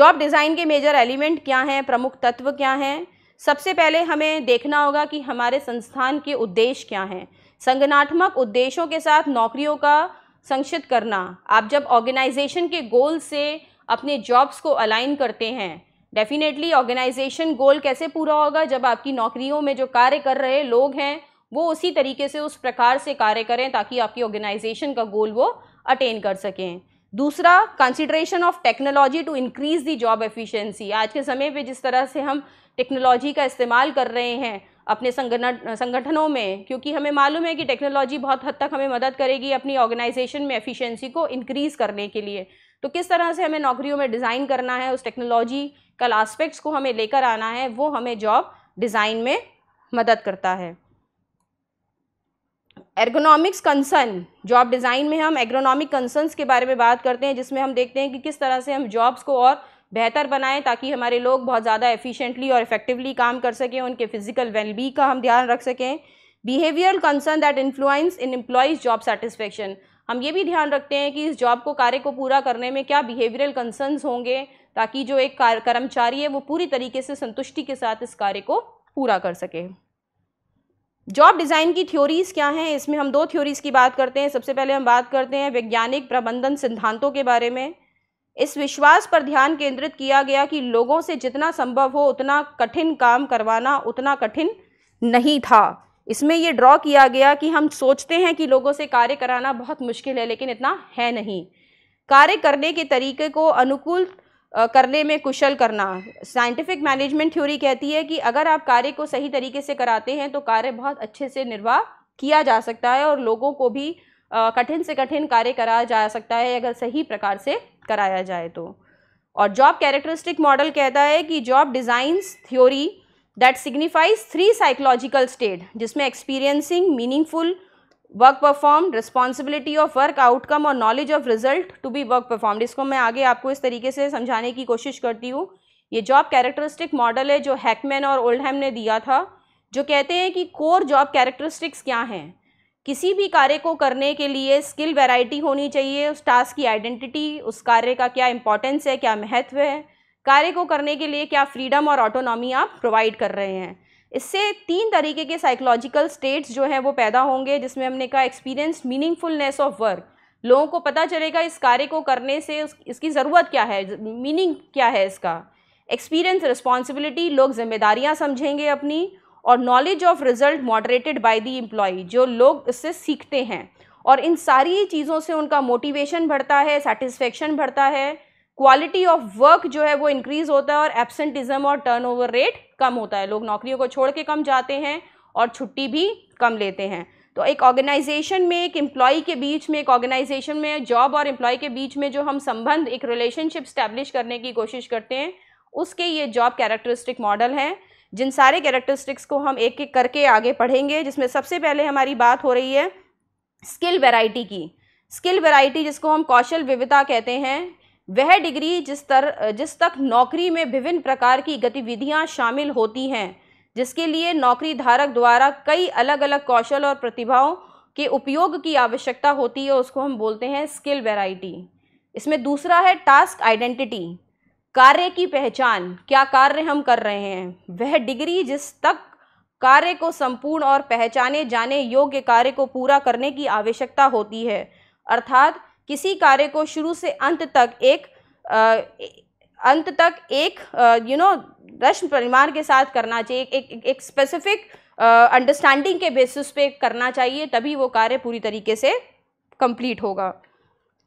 जॉब डिज़ाइन के मेजर एलिमेंट क्या हैं प्रमुख तत्व क्या हैं सबसे पहले हमें देखना होगा कि हमारे संस्थान के उद्देश्य क्या हैं संगठनात्मक उद्देश्यों के साथ नौकरियों का संक्षित करना आप जब ऑर्गेनाइजेशन के गोल से अपने जॉब्स को अलाइन करते हैं डेफिनेटली ऑर्गेनाइजेशन गोल कैसे पूरा होगा जब आपकी नौकरियों में जो कार्य कर रहे लोग हैं वो उसी तरीके से उस प्रकार से कार्य करें ताकि आपकी ऑर्गेनाइजेशन का गोल वो अटेन कर सकें दूसरा consideration of technology to increase the job efficiency आज के समय पे जिस तरह से हम टेक्नोलॉजी का इस्तेमाल कर रहे हैं अपने संगठन संगठनों में क्योंकि हमें मालूम है कि टेक्नोलॉजी बहुत हद तक हमें मदद करेगी अपनी ऑर्गेनाइजेशन में एफिशिएंसी को इंक्रीज़ करने के लिए तो किस तरह से हमें नौकरियों में डिज़ाइन करना है उस टेक्नोलॉजी कल आस्पेक्ट्स को हमें लेकर आना है वो हमें जॉब डिज़ाइन में मदद करता है एर्गोनॉमिक्स कंसर्न जॉब डिज़ाइन में हम एग्रोनॉमिक कंसर्न्स के बारे में बात करते हैं जिसमें हम देखते हैं कि किस तरह से हम जॉब्स को और बेहतर बनाएं ताकि हमारे लोग बहुत ज़्यादा एफिशिएंटली और इफेक्टिवली काम कर सकें उनके फिजिकल वेलबी का हम ध्यान रख सकें behavioural concern that influence in employees job satisfaction हम ये भी ध्यान रखते हैं कि इस जॉब को कार्य को पूरा करने में क्या बिहेवियरल कंसर्नस होंगे ताकि जो एक कर्मचारी है वो पूरी तरीके से संतुष्टि के साथ इस कार्य को पूरा कर सके जॉब डिज़ाइन की थ्योरीज़ क्या हैं इसमें हम दो थ्योरीज़ की बात करते हैं सबसे पहले हम बात करते हैं वैज्ञानिक प्रबंधन सिद्धांतों के बारे में इस विश्वास पर ध्यान केंद्रित किया गया कि लोगों से जितना संभव हो उतना कठिन काम करवाना उतना कठिन नहीं था इसमें ये ड्रॉ किया गया कि हम सोचते हैं कि लोगों से कार्य कराना बहुत मुश्किल है लेकिन इतना है नहीं कार्य करने के तरीके को अनुकूल करने में कुशल करना साइंटिफिक मैनेजमेंट थ्योरी कहती है कि अगर आप कार्य को सही तरीके से कराते हैं तो कार्य बहुत अच्छे से निर्वाह किया जा सकता है और लोगों को भी कठिन से कठिन कार्य कराया जा सकता है अगर सही प्रकार से कराया जाए तो और जॉब कैरेक्टरिस्टिक मॉडल कहता है कि job designs theory that signifies three psychological state जिसमें experiencing meaningful work perform responsibility of work outcome और knowledge of result to be work perform इसको मैं आगे आपको इस तरीके से समझाने की कोशिश करती हूँ ये जॉब कैरेक्टरिस्टिक मॉडल है जो हैकमैन और ओल्डहैम ने दिया था जो कहते हैं कि कोर जॉब कैरेक्टरिस्टिक्स क्या हैं किसी भी कार्य को करने के लिए स्किल वैरायटी होनी चाहिए उस टास्क की आइडेंटिटी उस कार्य का क्या इंपॉर्टेंस है क्या महत्व है कार्य को करने के लिए क्या फ्रीडम और ऑटोनॉमी आप प्रोवाइड कर रहे हैं इससे तीन तरीके के साइकोलॉजिकल स्टेट्स जो हैं वो पैदा होंगे जिसमें हमने कहा एक्सपीरियंस मीनिंगफुलनेस ऑफ वर्क लोगों को पता चलेगा इस कार्य को करने से उस, इसकी ज़रूरत क्या है मीनिंग क्या है इसका एक्सपीरियंस रिस्पॉन्सिबिलिटी लोग जिम्मेदारियाँ समझेंगे अपनी और knowledge of result moderated by the employee जो लोग इससे सीखते हैं और इन सारी चीज़ों से उनका मोटिवेशन बढ़ता है सेटिस्फेक्शन बढ़ता है क्वालिटी ऑफ वर्क जो है वो इंक्रीज़ होता है और एबसेंटिज्म और टर्नओवर रेट कम होता है लोग नौकरियों को छोड़ के कम जाते हैं और छुट्टी भी कम लेते हैं तो एक ऑर्गेनाइजेशन में एक एम्प्लॉय के बीच में एक ऑर्गेनाइजेशन में जॉब और एम्प्लॉय के बीच में जो हम संबंध एक रिलेशनशिप स्टैब्लिश करने की कोशिश करते हैं उसके ये जॉब कैरेक्टरिस्टिक मॉडल हैं जिन सारे कैरेक्टरिस्टिक्स को हम एक एक करके आगे पढ़ेंगे जिसमें सबसे पहले हमारी बात हो रही है स्किल वैरायटी की स्किल वैरायटी जिसको हम कौशल विविधता कहते हैं वह डिग्री जिस तर जिस तक नौकरी में विभिन्न प्रकार की गतिविधियां शामिल होती हैं जिसके लिए नौकरी धारक द्वारा कई अलग अलग कौशल और प्रतिभाओं के उपयोग की आवश्यकता होती है उसको हम बोलते हैं स्किल वैरायटी इसमें दूसरा है टास्क आइडेंटिटी कार्य की पहचान क्या कार्य हम कर रहे हैं वह डिग्री जिस तक कार्य को संपूर्ण और पहचाने जाने योग्य कार्य को पूरा करने की आवश्यकता होती है अर्थात किसी कार्य को शुरू से अंत तक एक आ, अंत तक एक यू नो रश्म परिमाण के साथ करना चाहिए एक एक, एक स्पेसिफिक अंडरस्टैंडिंग के बेसिस पे करना चाहिए तभी वो कार्य पूरी तरीके से कंप्लीट होगा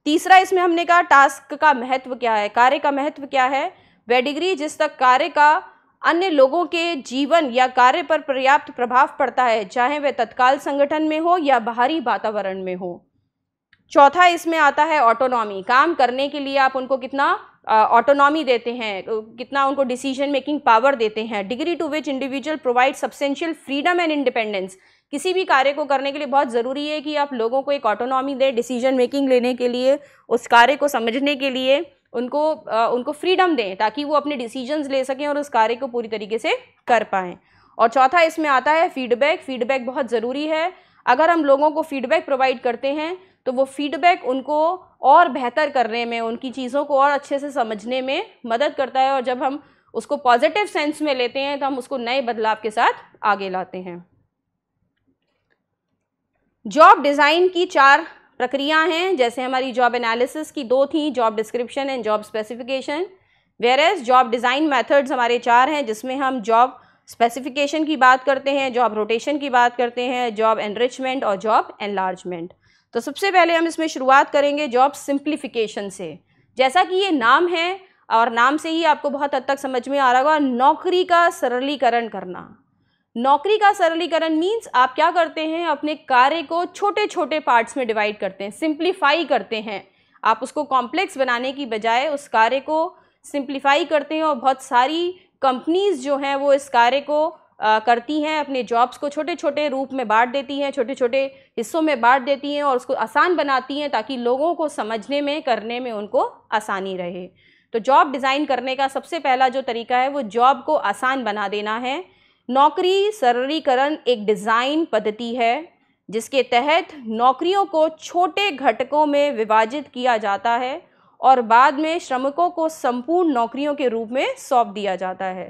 तीसरा इसमें हमने कहा टास्क का महत्व क्या है कार्य का महत्व क्या है वह डिग्री जिस तक कार्य का अन्य लोगों के जीवन या कार्य पर पर्याप्त प्रभाव पड़ता है चाहे वह तत्काल संगठन में हो या बाहरी वातावरण में हो चौथा इसमें आता है ऑटोनॉमी काम करने के लिए आप उनको कितना ऑटोनॉमी देते हैं कितना उनको डिसीजन मेकिंग पावर देते हैं degree to which individual provide substantial freedom and independence किसी भी कार्य को करने के लिए बहुत ज़रूरी है कि आप लोगों को एक ऑटोनॉमी दें डिसीजन मेकिंग लेने के लिए उस कार्य को समझने के लिए उनको आ, उनको फ्रीडम दें ताकि वो अपने डिसीजंस ले सकें और उस कार्य को पूरी तरीके से कर पाएँ और चौथा इसमें आता है फीडबैक फीडबैक बहुत ज़रूरी है अगर हम लोगों को फीडबैक प्रोवाइड करते हैं तो वो फीडबैक उनको और बेहतर करने में उनकी चीज़ों को और अच्छे से समझने में मदद करता है और जब हम उसको पॉजिटिव सेंस में लेते हैं तो हम उसको नए बदलाव के साथ आगे लाते हैं जॉब डिज़ाइन की चार प्रक्रिया हैं जैसे हमारी जॉब एनालिसिस की दो थी job description and job specification whereas job design methods हमारे चार हैं जिसमें हम जॉब स्पेसिफिकेशन की बात करते हैं जॉब रोटेशन की बात करते हैं जॉब एनरिचमेंट और जॉब एनलार्जमेंट तो सबसे पहले हम इसमें शुरुआत करेंगे जॉब सिंप्लीफिकेशन से जैसा कि ये नाम है और नाम से ही आपको बहुत हद तक समझ में आ रहा होगा नौकरी का सरलीकरण करना नौकरी का सरलीकरण मीन्स आप क्या करते हैं अपने कार्य को छोटे छोटे पार्ट्स में डिवाइड करते हैं सिंप्लीफाई करते हैं आप उसको कॉम्प्लेक्स बनाने की बजाय उस कार्य को सिंप्लीफाई करते हैं और बहुत सारी कंपनीज़ जो हैं वो इस कार्य को आ, करती हैं अपने जॉब्स को छोटे छोटे रूप में बांट देती हैं छोटे छोटे हिस्सों में बांट देती हैं और उसको आसान बनाती हैं ताकि लोगों को समझने में करने में उनको आसानी रहे तो जॉब डिज़ाइन करने का सबसे पहला जो तरीका है वो जॉब को आसान बना देना है नौकरी सरलीकरण एक डिज़ाइन पद्धति है जिसके तहत नौकरियों को छोटे घटकों में विभाजित किया जाता है और बाद में श्रमिकों को संपूर्ण नौकरियों के रूप में सौंप दिया जाता है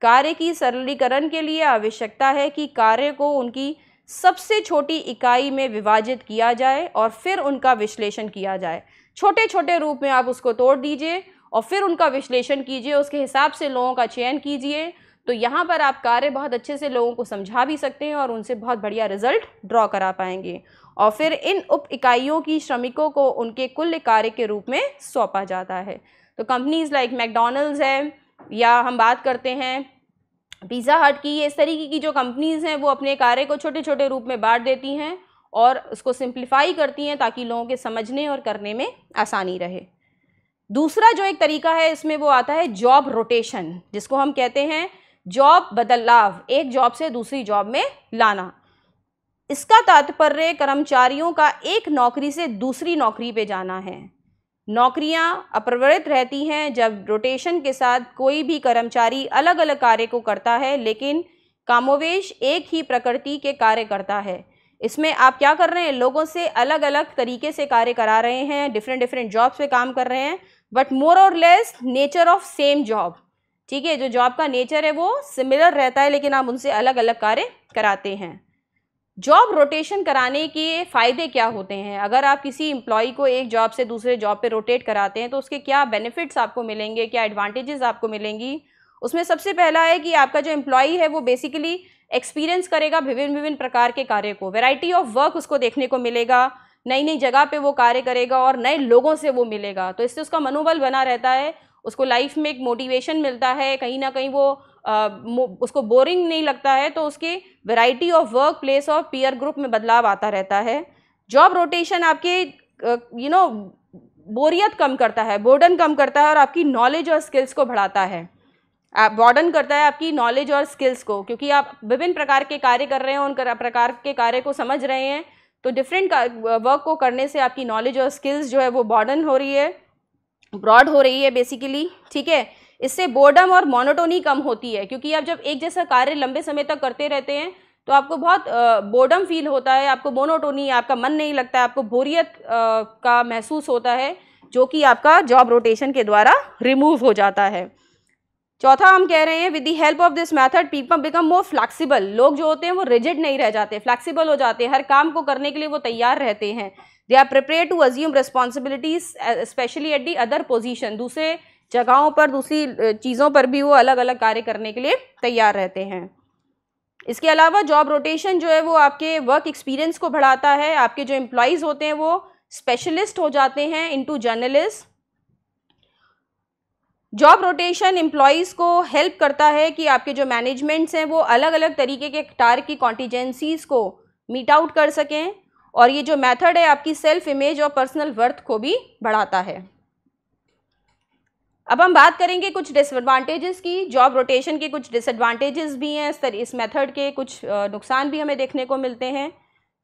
कार्य की सरलीकरण के लिए आवश्यकता है कि कार्य को उनकी सबसे छोटी इकाई में विभाजित किया जाए और फिर उनका विश्लेषण किया जाए छोटे छोटे रूप में आप उसको तोड़ दीजिए और फिर उनका विश्लेषण कीजिए उसके हिसाब से लोगों का चयन कीजिए तो यहाँ पर आप कार्य बहुत अच्छे से लोगों को समझा भी सकते हैं और उनसे बहुत बढ़िया रिजल्ट ड्रॉ करा पाएंगे और फिर इन उप इकाइयों की श्रमिकों को उनके कुल कार्य के रूप में सौंपा जाता है तो कंपनीज़ लाइक मैकडोनल्ड्स है या हम बात करते हैं पिज़्ज़ा हट की इस तरीके की जो कंपनीज़ हैं वो अपने कार्य को छोटे छोटे रूप में बांट देती हैं और उसको सिंप्लीफाई करती हैं ताकि लोगों के समझने और करने में आसानी रहे दूसरा जो एक तरीका है इसमें वो आता है जॉब रोटेशन जिसको हम कहते हैं जॉब बदलाव एक जॉब से दूसरी जॉब में लाना इसका तात्पर्य कर्मचारियों का एक नौकरी से दूसरी नौकरी पे जाना है नौकरियां अप्रवृत्त रहती हैं जब रोटेशन के साथ कोई भी कर्मचारी अलग अलग कार्य को करता है लेकिन कामोवेश एक ही प्रकृति के कार्य करता है इसमें आप क्या कर रहे हैं लोगों से अलग अलग तरीके से कार्य करा रहे हैं डिफरेंट डिफरेंट जॉब्स पे काम कर रहे हैं बट मोर और less nature of same job ठीक है जो जॉब का नेचर है वो सिमिलर रहता है लेकिन आप उनसे अलग अलग कार्य कराते हैं जॉब रोटेशन कराने के फ़ायदे क्या होते हैं अगर आप किसी एम्प्लॉय को एक जॉब से दूसरे जॉब पे रोटेट कराते हैं तो उसके क्या बेनिफिट्स आपको मिलेंगे क्या एडवांटेजेस आपको मिलेंगी उसमें सबसे पहला है कि आपका जो एम्प्लॉय है वो बेसिकली एक्सपीरियंस करेगा विभिन्न विभिन्न प्रकार के कार्य को वेराइटी ऑफ वर्क उसको देखने को मिलेगा नई नई जगह पर वो कार्य करेगा और नए लोगों से वो मिलेगा तो इससे उसका मनोबल बना रहता है उसको लाइफ में एक मोटिवेशन मिलता है कहीं ना कहीं वो आ, उसको बोरिंग नहीं लगता है तो उसके वैरायटी ऑफ वर्क प्लेस और पीयर ग्रुप में बदलाव आता रहता है जॉब रोटेशन आपके यू नो बोरियत कम करता है बोर्डन कम करता है और आपकी नॉलेज और स्किल्स को बढ़ाता है आप बॉर्डन करता है आपकी नॉलेज और स्किल्स को क्योंकि आप विभिन्न प्रकार के कार्य कर रहे हैं उन प्रकार के कार्य को समझ रहे हैं तो डिफरेंट वर्क को करने से आपकी नॉलेज और स्किल्स जो है वो बॉर्डन हो रही है ब्रॉड हो रही है बेसिकली ठीक है इससे बोर्डम और मोनोटोनी कम होती है क्योंकि आप जब एक जैसा कार्य लंबे समय तक करते रहते हैं तो आपको बहुत बोर्डम फील होता है आपको मोनोटोनी आपका मन नहीं लगता है आपको बोरियत का महसूस होता है जो कि आपका जॉब रोटेशन के द्वारा रिमूव हो जाता है चौथा हम कह रहे हैं with the help of this method people become more flexible लोग जो होते हैं वो रिजिड नहीं रह जाते फ्लैक्सीबल हो जाते हैं हर काम को करने के लिए वो तैयार रहते हैं they are prepare to assume responsibilities specially at the other position दूसरे जगहों पर दूसरी चीज़ों पर भी वो अलग अलग कार्य करने के लिए तैयार रहते हैं इसके अलावा जॉब रोटेशन जो है वो आपके वर्क एक्सपीरियंस को बढ़ाता है आपके जो एम्प्लॉयज़ होते हैं वो स्पेशलिस्ट हो जाते हैं into generalist job rotation employees को हेल्प करता है कि आपके जो मैनेजमेंट्स हैं वो अलग अलग तरीके के टार की कॉन्टीजेंसीज़ को मीट आउट कर सकें और ये जो मेथड है आपकी सेल्फ इमेज और पर्सनल वर्थ को भी बढ़ाता है अब हम बात करेंगे कुछ डिसएडवांटेजेस की जॉब रोटेशन के कुछ डिसएडवांटेजेस भी हैं इस मेथड के कुछ नुकसान भी हमें देखने को मिलते हैं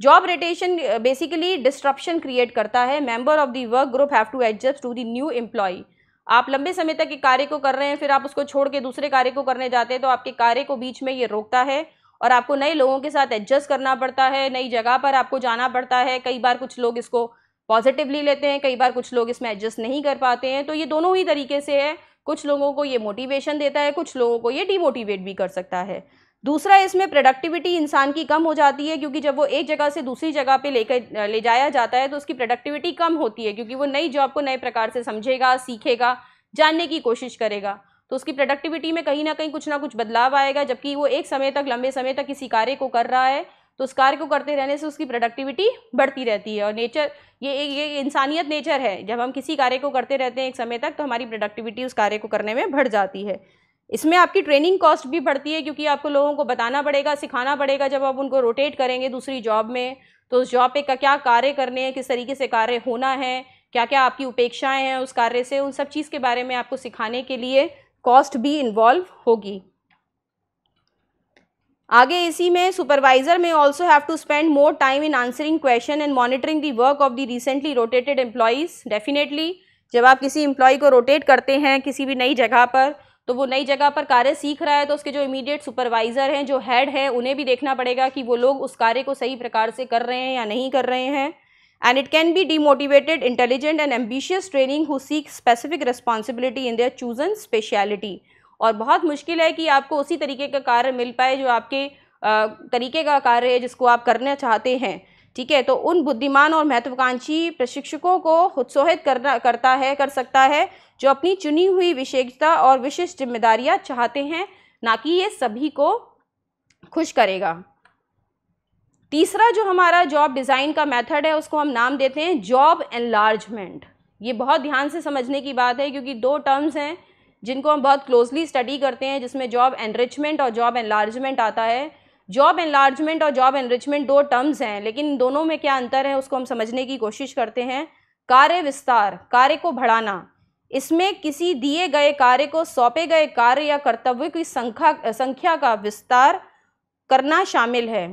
job rotation basically disruption create करता है member of the work group have to adjust to the new employ आप लंबे समय तक एक कार्य को कर रहे हैं फिर आप उसको छोड़ के दूसरे कार्य को करने जाते हैं तो आपके कार्य को बीच में ये रोकता है और आपको नए लोगों के साथ एडजस्ट करना पड़ता है नई जगह पर आपको जाना पड़ता है कई बार कुछ लोग इसको पॉजिटिवली लेते हैं कई बार कुछ लोग इसमें एडजस्ट नहीं कर पाते हैं तो ये दोनों ही तरीके से है कुछ लोगों को ये मोटिवेशन देता है कुछ लोगों को ये डीमोटिवेट भी कर सकता है दूसरा इसमें प्रोडक्टिविटी इंसान की कम हो जाती है क्योंकि जब वो एक जगह से दूसरी जगह पे लेकर ले जाया जाता है तो उसकी प्रोडक्टिविटी कम होती है क्योंकि वो नई जॉब को नए प्रकार से समझेगा सीखेगा जानने की कोशिश करेगा तो उसकी प्रोडक्टिविटी में कहीं ना कहीं कुछ ना कुछ बदलाव आएगा जबकि वो एक समय तक लंबे समय तक किसी कार्य को कर रहा है तो उस कार्य को करते रहने से उसकी प्रोडक्टिविटी बढ़ती रहती है और नेचर ये ये इंसानियत नेचर है जब हम किसी कार्य को करते रहते हैं एक समय तक तो हमारी प्रोडक्टिविटी उस कार्य को करने में बढ़ जाती है इसमें आपकी ट्रेनिंग कॉस्ट भी बढ़ती है क्योंकि आपको लोगों को बताना पड़ेगा सिखाना पड़ेगा जब आप उनको रोटेट करेंगे दूसरी जॉब में तो उस जॉब पे का क्या कार्य करने हैं किस तरीके से कार्य होना है क्या क्या आपकी उपेक्षाएं हैं उस कार्य से उन सब चीज़ के बारे में आपको सिखाने के लिए कॉस्ट भी इन्वॉल्व होगी आगे इसी में सुपरवाइजर में also have to spend more time in answering question and monitoring the work of the recently rotated employees definitely जब आप किसी एम्प्लॉय को रोटेट करते हैं किसी भी नई जगह पर तो वो नई जगह पर कार्य सीख रहा है तो उसके जो इमीडिएट सुपरवाइज़र हैं जो हेड हैं उन्हें भी देखना पड़ेगा कि वो लोग उस कार्य को सही प्रकार से कर रहे हैं या नहीं कर रहे हैं and it can be demotivated intelligent and ambitious training who seek specific responsibility in their chosen speciality और बहुत मुश्किल है कि आपको उसी तरीके का कार्य मिल पाए जो आपके तरीके का कार्य है जिसको आप करना चाहते हैं ठीक है तो उन बुद्धिमान और महत्वाकांक्षी प्रशिक्षकों को उत्साहित करना करता है कर सकता है जो अपनी चुनी हुई विशेषता और विशिष्ट जिम्मेदारियां चाहते हैं ना कि ये सभी को खुश करेगा तीसरा जो हमारा जॉब डिज़ाइन का मेथड है उसको हम नाम देते हैं जॉब एनलार्जमेंट ये बहुत ध्यान से समझने की बात है क्योंकि दो टर्म्स हैं जिनको हम बहुत क्लोजली स्टडी करते हैं जिसमें जॉब एनरिचमेंट और जॉब एनलार्जमेंट आता है जॉब एनलार्जमेंट और जॉब एनरिचमेंट दो टर्म्स हैं लेकिन दोनों में क्या अंतर है उसको हम समझने की कोशिश करते हैं कार्य विस्तार कार्य को बढ़ाना इसमें किसी दिए गए कार्य को सौंपे गए कार्य या कर्तव्य की संख्या संख्या का विस्तार करना शामिल है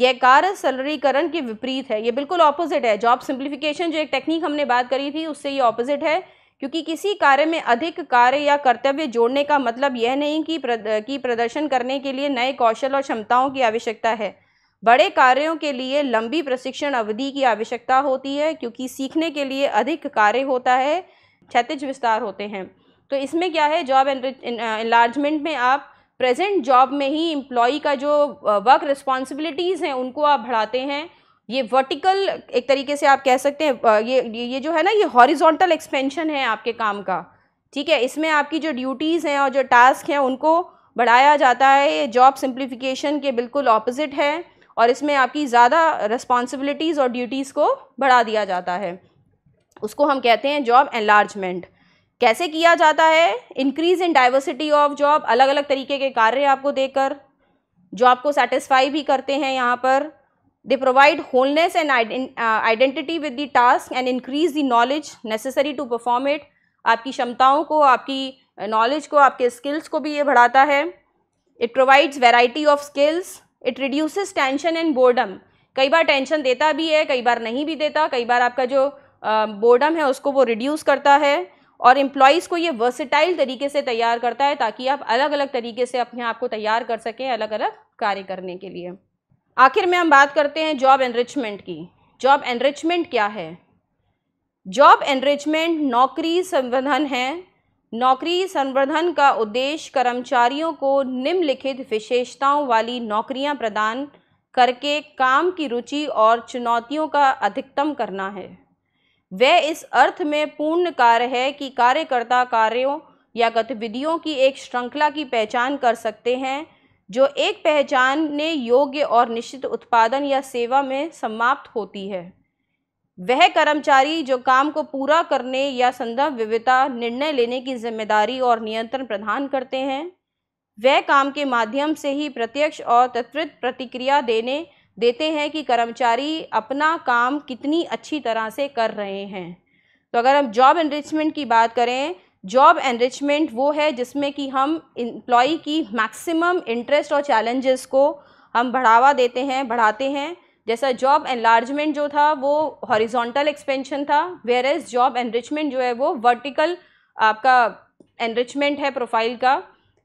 यह कार्य सलरीकरण के विपरीत है ये बिल्कुल ऑपोजिट है जॉब सिंप्लीफिकेशन जो एक टेक्निक हमने बात करी थी उससे ये ऑपोजिट है क्योंकि किसी कार्य में अधिक कार्य या कर्तव्य जोड़ने का मतलब यह नहीं कि प्रद, की प्रदर्शन करने के लिए नए कौशल और क्षमताओं की आवश्यकता है बड़े कार्यों के लिए लंबी प्रशिक्षण अवधि की आवश्यकता होती है क्योंकि सीखने के लिए अधिक कार्य होता है क्षतिज विस्तार होते हैं तो इसमें क्या है जॉब एनलार्जमेंट में आप प्रेजेंट जॉब में ही एम्प्लॉय का जो वर्क रिस्पॉन्सिबिलिटीज़ हैं उनको आप बढ़ाते हैं ये वर्टिकल एक तरीके से आप कह सकते हैं ये ये जो है ना ये हॉरिजॉन्टल एक्सपेंशन है आपके काम का ठीक है इसमें आपकी जो ड्यूटीज़ हैं और जो टास्क हैं उनको बढ़ाया जाता है ये जॉब सिंप्लीफिकेशन के बिल्कुल ऑपोजिट है और इसमें आपकी ज़्यादा रिस्पॉन्सिबिलिटीज़ और ड्यूटीज़ को बढ़ा दिया जाता है उसको हम कहते हैं जॉब एनलार्जमेंट कैसे किया जाता है increase in diversity of job अलग अलग तरीके के कार्य आपको देकर जॉब को सेटिस्फाई भी करते हैं यहाँ पर They provide wholeness and ident uh, identity with the task and increase the knowledge necessary to perform it. आपकी क्षमताओं को आपकी नॉलेज uh, को आपके स्किल्स को भी ये बढ़ाता है it provides variety of skills it reduces tension and boredom कई बार टेंशन देता भी है कई बार नहीं भी देता कई बार आपका जो बोर्डम uh, है उसको वो रिड्यूस करता है और एम्प्लॉयज़ को ये वर्सिटाइल तरीके से तैयार करता है ताकि आप अलग अलग तरीके से अपने आप को तैयार कर सकें अलग अलग कार्य करने के लिए आखिर में हम बात करते हैं जॉब एनरिचमेंट की जॉब एनरिचमेंट क्या है जॉब एनरिचमेंट नौकरी संवर्धन है नौकरी संवर्धन का उद्देश्य कर्मचारियों को निम्नलिखित विशेषताओं वाली नौकरियां प्रदान करके काम की रुचि और चुनौतियों का अधिकतम करना है वह इस अर्थ में पूर्ण कार्य है कि कार्यकर्ता कार्यों या गतिविधियों की एक श्रृंखला की पहचान कर सकते हैं जो एक पहचानने योग्य और निश्चित उत्पादन या सेवा में समाप्त होती है वह कर्मचारी जो काम को पूरा करने या संदर्भ विविधता निर्णय लेने की जिम्मेदारी और नियंत्रण प्रदान करते हैं वह काम के माध्यम से ही प्रत्यक्ष और तत्वित प्रतिक्रिया देने देते हैं कि कर्मचारी अपना काम कितनी अच्छी तरह से कर रहे हैं तो अगर हम जॉब एनरिचमेंट की बात करें जॉब एनरिचमेंट वो है जिसमें कि हम इम्प्लॉई की मैक्सिमम इंटरेस्ट और चैलेंजेस को हम बढ़ावा देते हैं बढ़ाते हैं जैसा जॉब एनलार्जमेंट जो था वो हॉरिजॉन्टल एक्सपेंशन था वेयर एज जॉब एनरिचमेंट जो है वो वर्टिकल आपका एनरिचमेंट है प्रोफाइल का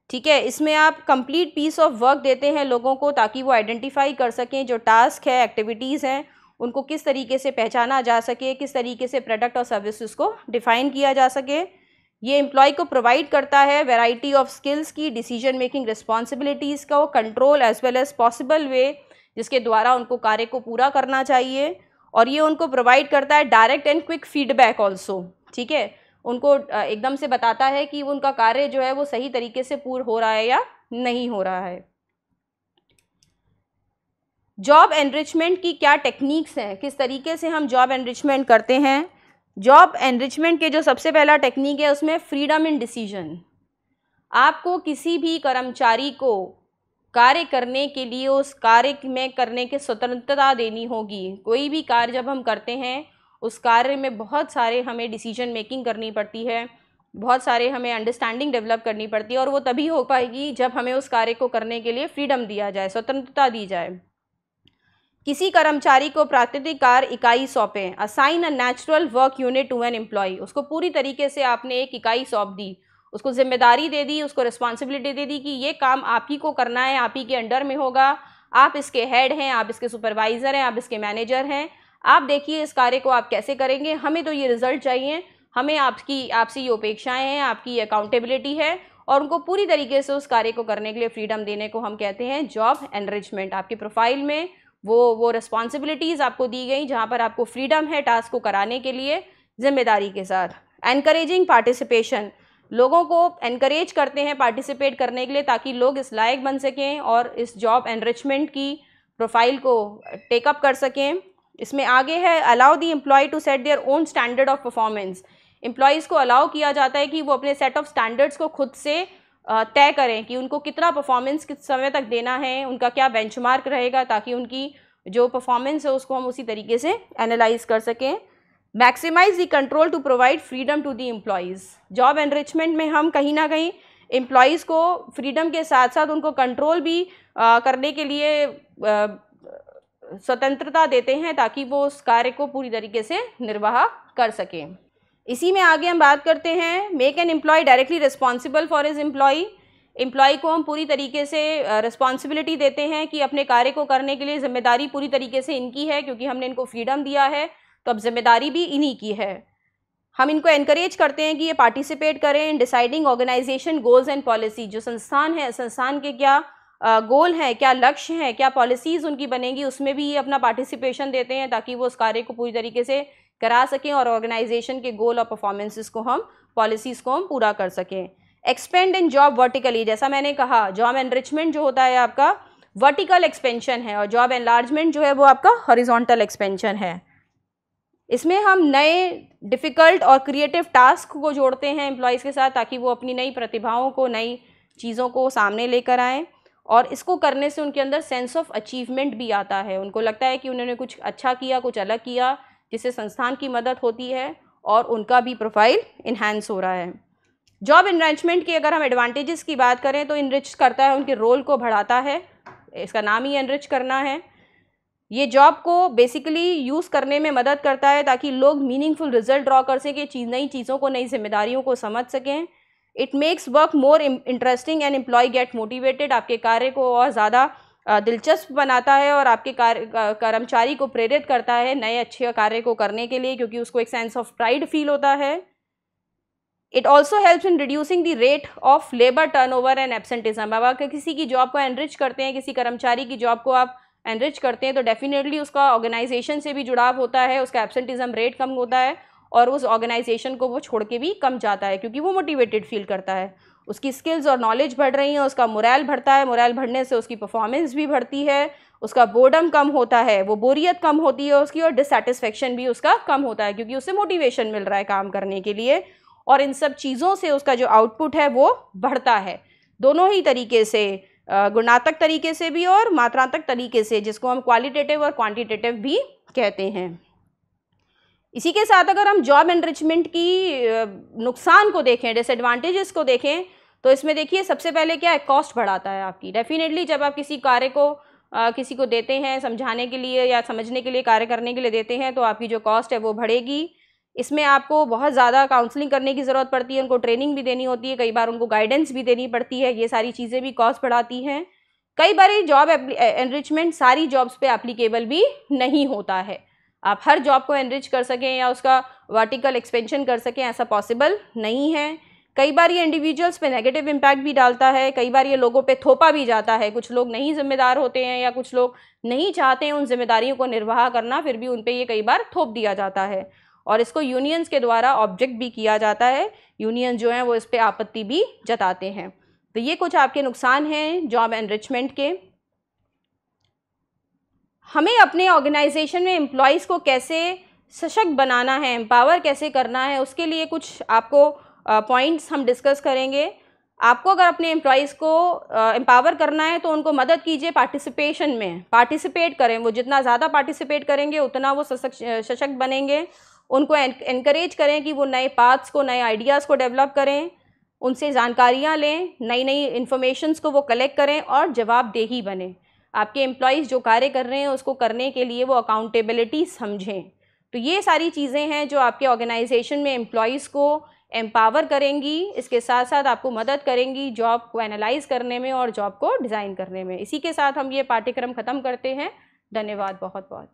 ठीक है इसमें आप कंप्लीट पीस ऑफ वर्क देते हैं लोगों को ताकि वो आइडेंटिफाई कर सकें जो टास्क है एक्टिविटीज़ हैं उनको किस तरीके से पहचाना जा सके किस तरीके से प्रोडक्ट और सर्विस को डिफ़ाइन किया जा सके ये एम्प्लॉय को प्रोवाइड करता है वैरायटी ऑफ स्किल्स की डिसीजन मेकिंग रिस्पॉन्सिबिलिटीज़ का control as well as possible way जिसके द्वारा उनको कार्य को पूरा करना चाहिए और ये उनको प्रोवाइड करता है direct and quick feedback also ठीक है उनको एकदम से बताता है कि उनका कार्य जो है वो सही तरीके से पूर्ण हो रहा है या नहीं हो रहा है जॉब एनरिचमेंट की क्या टेक्निक्स हैं किस तरीके से हम जॉब एनरिचमेंट करते हैं जॉब एनरिचमेंट के जो सबसे पहला टेक्निक है उसमें फ्रीडम इन डिसीजन आपको किसी भी कर्मचारी को कार्य करने के लिए उस कार्य में करने के स्वतंत्रता देनी होगी कोई भी कार्य जब हम करते हैं उस कार्य में बहुत सारे हमें डिसीजन मेकिंग करनी पड़ती है बहुत सारे हमें अंडरस्टैंडिंग डेवलप करनी पड़ती है और वो तभी हो पाएगी जब हमें उस कार्य को करने के लिए फ्रीडम दिया जाए स्वतंत्रता दी जाए किसी कर्मचारी को प्राकृतिक कार्य इकाई सौंपें assign a natural work unit to an employee उसको पूरी तरीके से आपने एक इकाई सौंप दी उसको जिम्मेदारी दे दी उसको रिस्पॉन्सिबिलिटी दे दी कि ये काम आप ही को करना है आप ही के अंडर में होगा आप इसके हेड हैं आप इसके सुपरवाइज़र हैं आप इसके मैनेजर हैं आप देखिए इस कार्य को आप कैसे करेंगे हमें तो ये रिज़ल्ट चाहिए हमें आपकी आपसी ये अपेक्षाएँ हैं आपकी अकाउंटेबिलिटी है और उनको पूरी तरीके से उस कार्य को करने के लिए फ्रीडम देने को हम कहते हैं जॉब एनरिचमेंट आपकी प्रोफाइल में वो वो रिस्पॉन्सिबिलिटीज़ आपको दी गई जहाँ पर आपको फ्रीडम है टास्क को कराने के लिए जिम्मेदारी के साथ एनकरेजिंग पार्टिसिपेशन लोगों को एनकरेज करते हैं पार्टिसिपेट करने के लिए ताकि लोग इस लायक बन सकें और इस जॉब एनरिचमेंट की प्रोफाइल को टेकअप कर सकें इसमें आगे है allow the employee to set their own standard of performance employees को अलाउ किया जाता है कि वो अपने सेट ऑफ स्टैंडर्ड्स को खुद से तय करें कि उनको कितना परफॉर्मेंस किस समय तक देना है उनका क्या बेंचमार्क रहेगा ताकि उनकी जो परफॉर्मेंस है उसको हम उसी तरीके से एनालाइज कर सकें maximise the control to provide freedom to the employees job enrichment में हम कहीं ना कहीं एम्प्लॉयज़ को फ्रीडम के साथ साथ उनको कंट्रोल भी आ, करने के लिए आ, स्वतंत्रता देते हैं ताकि वो उस कार्य को पूरी तरीके से निर्वाह कर सकें इसी में आगे हम बात करते हैं make an employee directly responsible for his employee employee को हम पूरी तरीके से रिस्पॉन्सिबिलिटी देते हैं कि अपने कार्य को करने के लिए जिम्मेदारी पूरी तरीके से इनकी है क्योंकि हमने इनको फ्रीडम दिया है तो अब जिम्मेदारी भी इन्हीं की है हम इनको इनकरेज करते हैं कि ये पार्टिसिपेट करें deciding organisation goals and policy जो संस्थान है संस्थान के क्या गोल हैं क्या लक्ष्य हैं क्या पॉलिसीज़ उनकी बनेगी उसमें भी ये अपना पार्टिसिपेशन देते हैं ताकि वो उस कार्य को पूरी तरीके से करा सकें और ऑर्गेनाइजेशन के गोल और परफॉर्मेंसेस को हम पॉलिसीज़ को हम पूरा कर सकें एक्सपेंड इन जॉब वर्टिकली जैसा मैंने कहा जॉब एनरिचमेंट जो होता है आपका वर्टिकल एक्सपेंशन है और जॉब एनलार्जमेंट जो है वो आपका हॉरिजॉन्टल एक्सपेंशन है इसमें हम नए डिफ़िकल्ट और क्रिएटिव टास्क को जोड़ते हैं एम्प्लॉयज़ के साथ ताकि वो अपनी नई प्रतिभाओं को नई चीज़ों को सामने लेकर आएँ और इसको करने से उनके अंदर सेंस ऑफ अचीवमेंट भी आता है उनको लगता है कि उन्होंने कुछ अच्छा किया कुछ अलग किया जिससे संस्थान की मदद होती है और उनका भी प्रोफाइल इन्हेंस हो रहा है जॉब इनरेंचमेंट की अगर हम एडवांटेजेस की बात करें तो इनरिच करता है उनके रोल को बढ़ाता है इसका नाम ही इनरिच करना है ये जॉब को बेसिकली यूज़ करने में मदद करता है ताकि लोग मीनिंगफुल रिजल्ट ड्रॉ कर सकें चीज़ नई चीज़ों को नई जिम्मेदारियों को समझ सकें it makes work more interesting and employee get motivated आपके कार्य को और ज़्यादा दिलचस्प बनाता है और आपके कार्य कर्मचारी को प्रेरित करता है नए अच्छे कार्य को करने के लिए क्योंकि उसको एक सेंस ऑफ प्राइड फील होता है it also helps in reducing the rate of labour turnover and absenteeism अब आप किसी की जॉब को एनरिच करते हैं किसी कर्मचारी की जॉब को आप एनरिच करते हैं तो डेफिनेटली उसका ऑर्गेनाइजेशन से भी जुड़ाव होता है उसका एबसेंटिज्म रेट कम होता है और उस ऑर्गेनाइजेशन को वो छोड़ के भी कम जाता है क्योंकि वो मोटिवेटेड फील करता है उसकी स्किल्स और नॉलेज बढ़ रही हैं उसका मुरैल बढ़ता है मुरैल बढ़ने से उसकी परफॉर्मेंस भी बढ़ती है उसका बोर्डम कम होता है वो बोरियत कम होती है उसकी और डिससेटिस्फेक्शन भी उसका कम होता है क्योंकि उसे मोटिवेशन मिल रहा है काम करने के लिए और इन सब चीज़ों से उसका जो आउटपुट है वो बढ़ता है दोनों ही तरीके से गुणात्मक तरीके से भी और मात्रात्मक तरीके से जिसको हम क्वालिटेटिव और क्वांटिटेटिव भी कहते हैं इसी के साथ अगर हम जॉब एनरिचमेंट की नुकसान को देखें डिसएडवांटेजेस को देखें तो इसमें देखिए सबसे पहले क्या है कॉस्ट बढ़ाता है आपकी डेफिनेटली जब आप किसी कार्य को आ, किसी को देते हैं समझाने के लिए या समझने के लिए कार्य करने के लिए देते हैं तो आपकी जो कॉस्ट है वो बढ़ेगी इसमें आपको बहुत ज़्यादा काउंसलिंग करने की ज़रूरत पड़ती है उनको ट्रेनिंग भी देनी होती है कई बार उनको गाइडेंस भी देनी पड़ती है ये सारी चीज़ें भी कॉस्ट बढ़ाती हैं कई बार ये जॉब एनरिचमेंट सारी जॉब्स पे अप्लीकेबल भी नहीं होता है आप हर जॉब को एनरिच कर सकें या उसका वर्टिकल एक्सपेंशन कर सकें ऐसा पॉसिबल नहीं है कई बार ये इंडिविजुअल्स पे नेगेटिव इम्पैक्ट भी डालता है कई बार ये लोगों पे थोपा भी जाता है कुछ लोग नहीं जिम्मेदार होते हैं या कुछ लोग नहीं चाहते हैं उन जिम्मेदारियों को निर्वाह करना फिर भी उन पर ये कई बार थोप दिया जाता है और इसको यूनियंस के द्वारा ऑब्जेक्ट भी किया जाता है यूनियन जो हैं वो इस पर आपत्ति भी जताते हैं तो ये कुछ आपके नुकसान हैं जॉब एनरिचमेंट के हमें अपने ऑर्गेनाइजेशन में एम्प्लॉयज़ को कैसे सशक्त बनाना है एम्पावर कैसे करना है उसके लिए कुछ आपको पॉइंट्स हम डिस्कस करेंगे आपको अगर अपने एम्प्लॉयज़ को एम्पावर करना है तो उनको मदद कीजिए पार्टिसिपेशन में पार्टिसिपेट करें वो जितना ज़्यादा पार्टिसिपेट करेंगे उतना वो सशक्त बनेंगे उनको इनक्रेज करें कि वो नए पाथ्स को नए आइडियाज़ को डेवलप करें उनसे जानकारियाँ लें नई नई इन्फॉर्मेशंस को वो कलेक्ट करें और जवाबदेही बने आपके एम्प्लॉयज़ जो कार्य कर रहे हैं उसको करने के लिए वो अकाउंटेबिलिटी समझें तो ये सारी चीज़ें हैं जो आपके ऑर्गेनाइजेशन में एम्प्लॉयज़ को एम्पावर करेंगी इसके साथ साथ आपको मदद करेंगी जॉब को एनालाइज करने में और जॉब को डिज़ाइन करने में इसी के साथ हम ये पाठ्यक्रम ख़त्म करते हैं धन्यवाद बहुत बहुत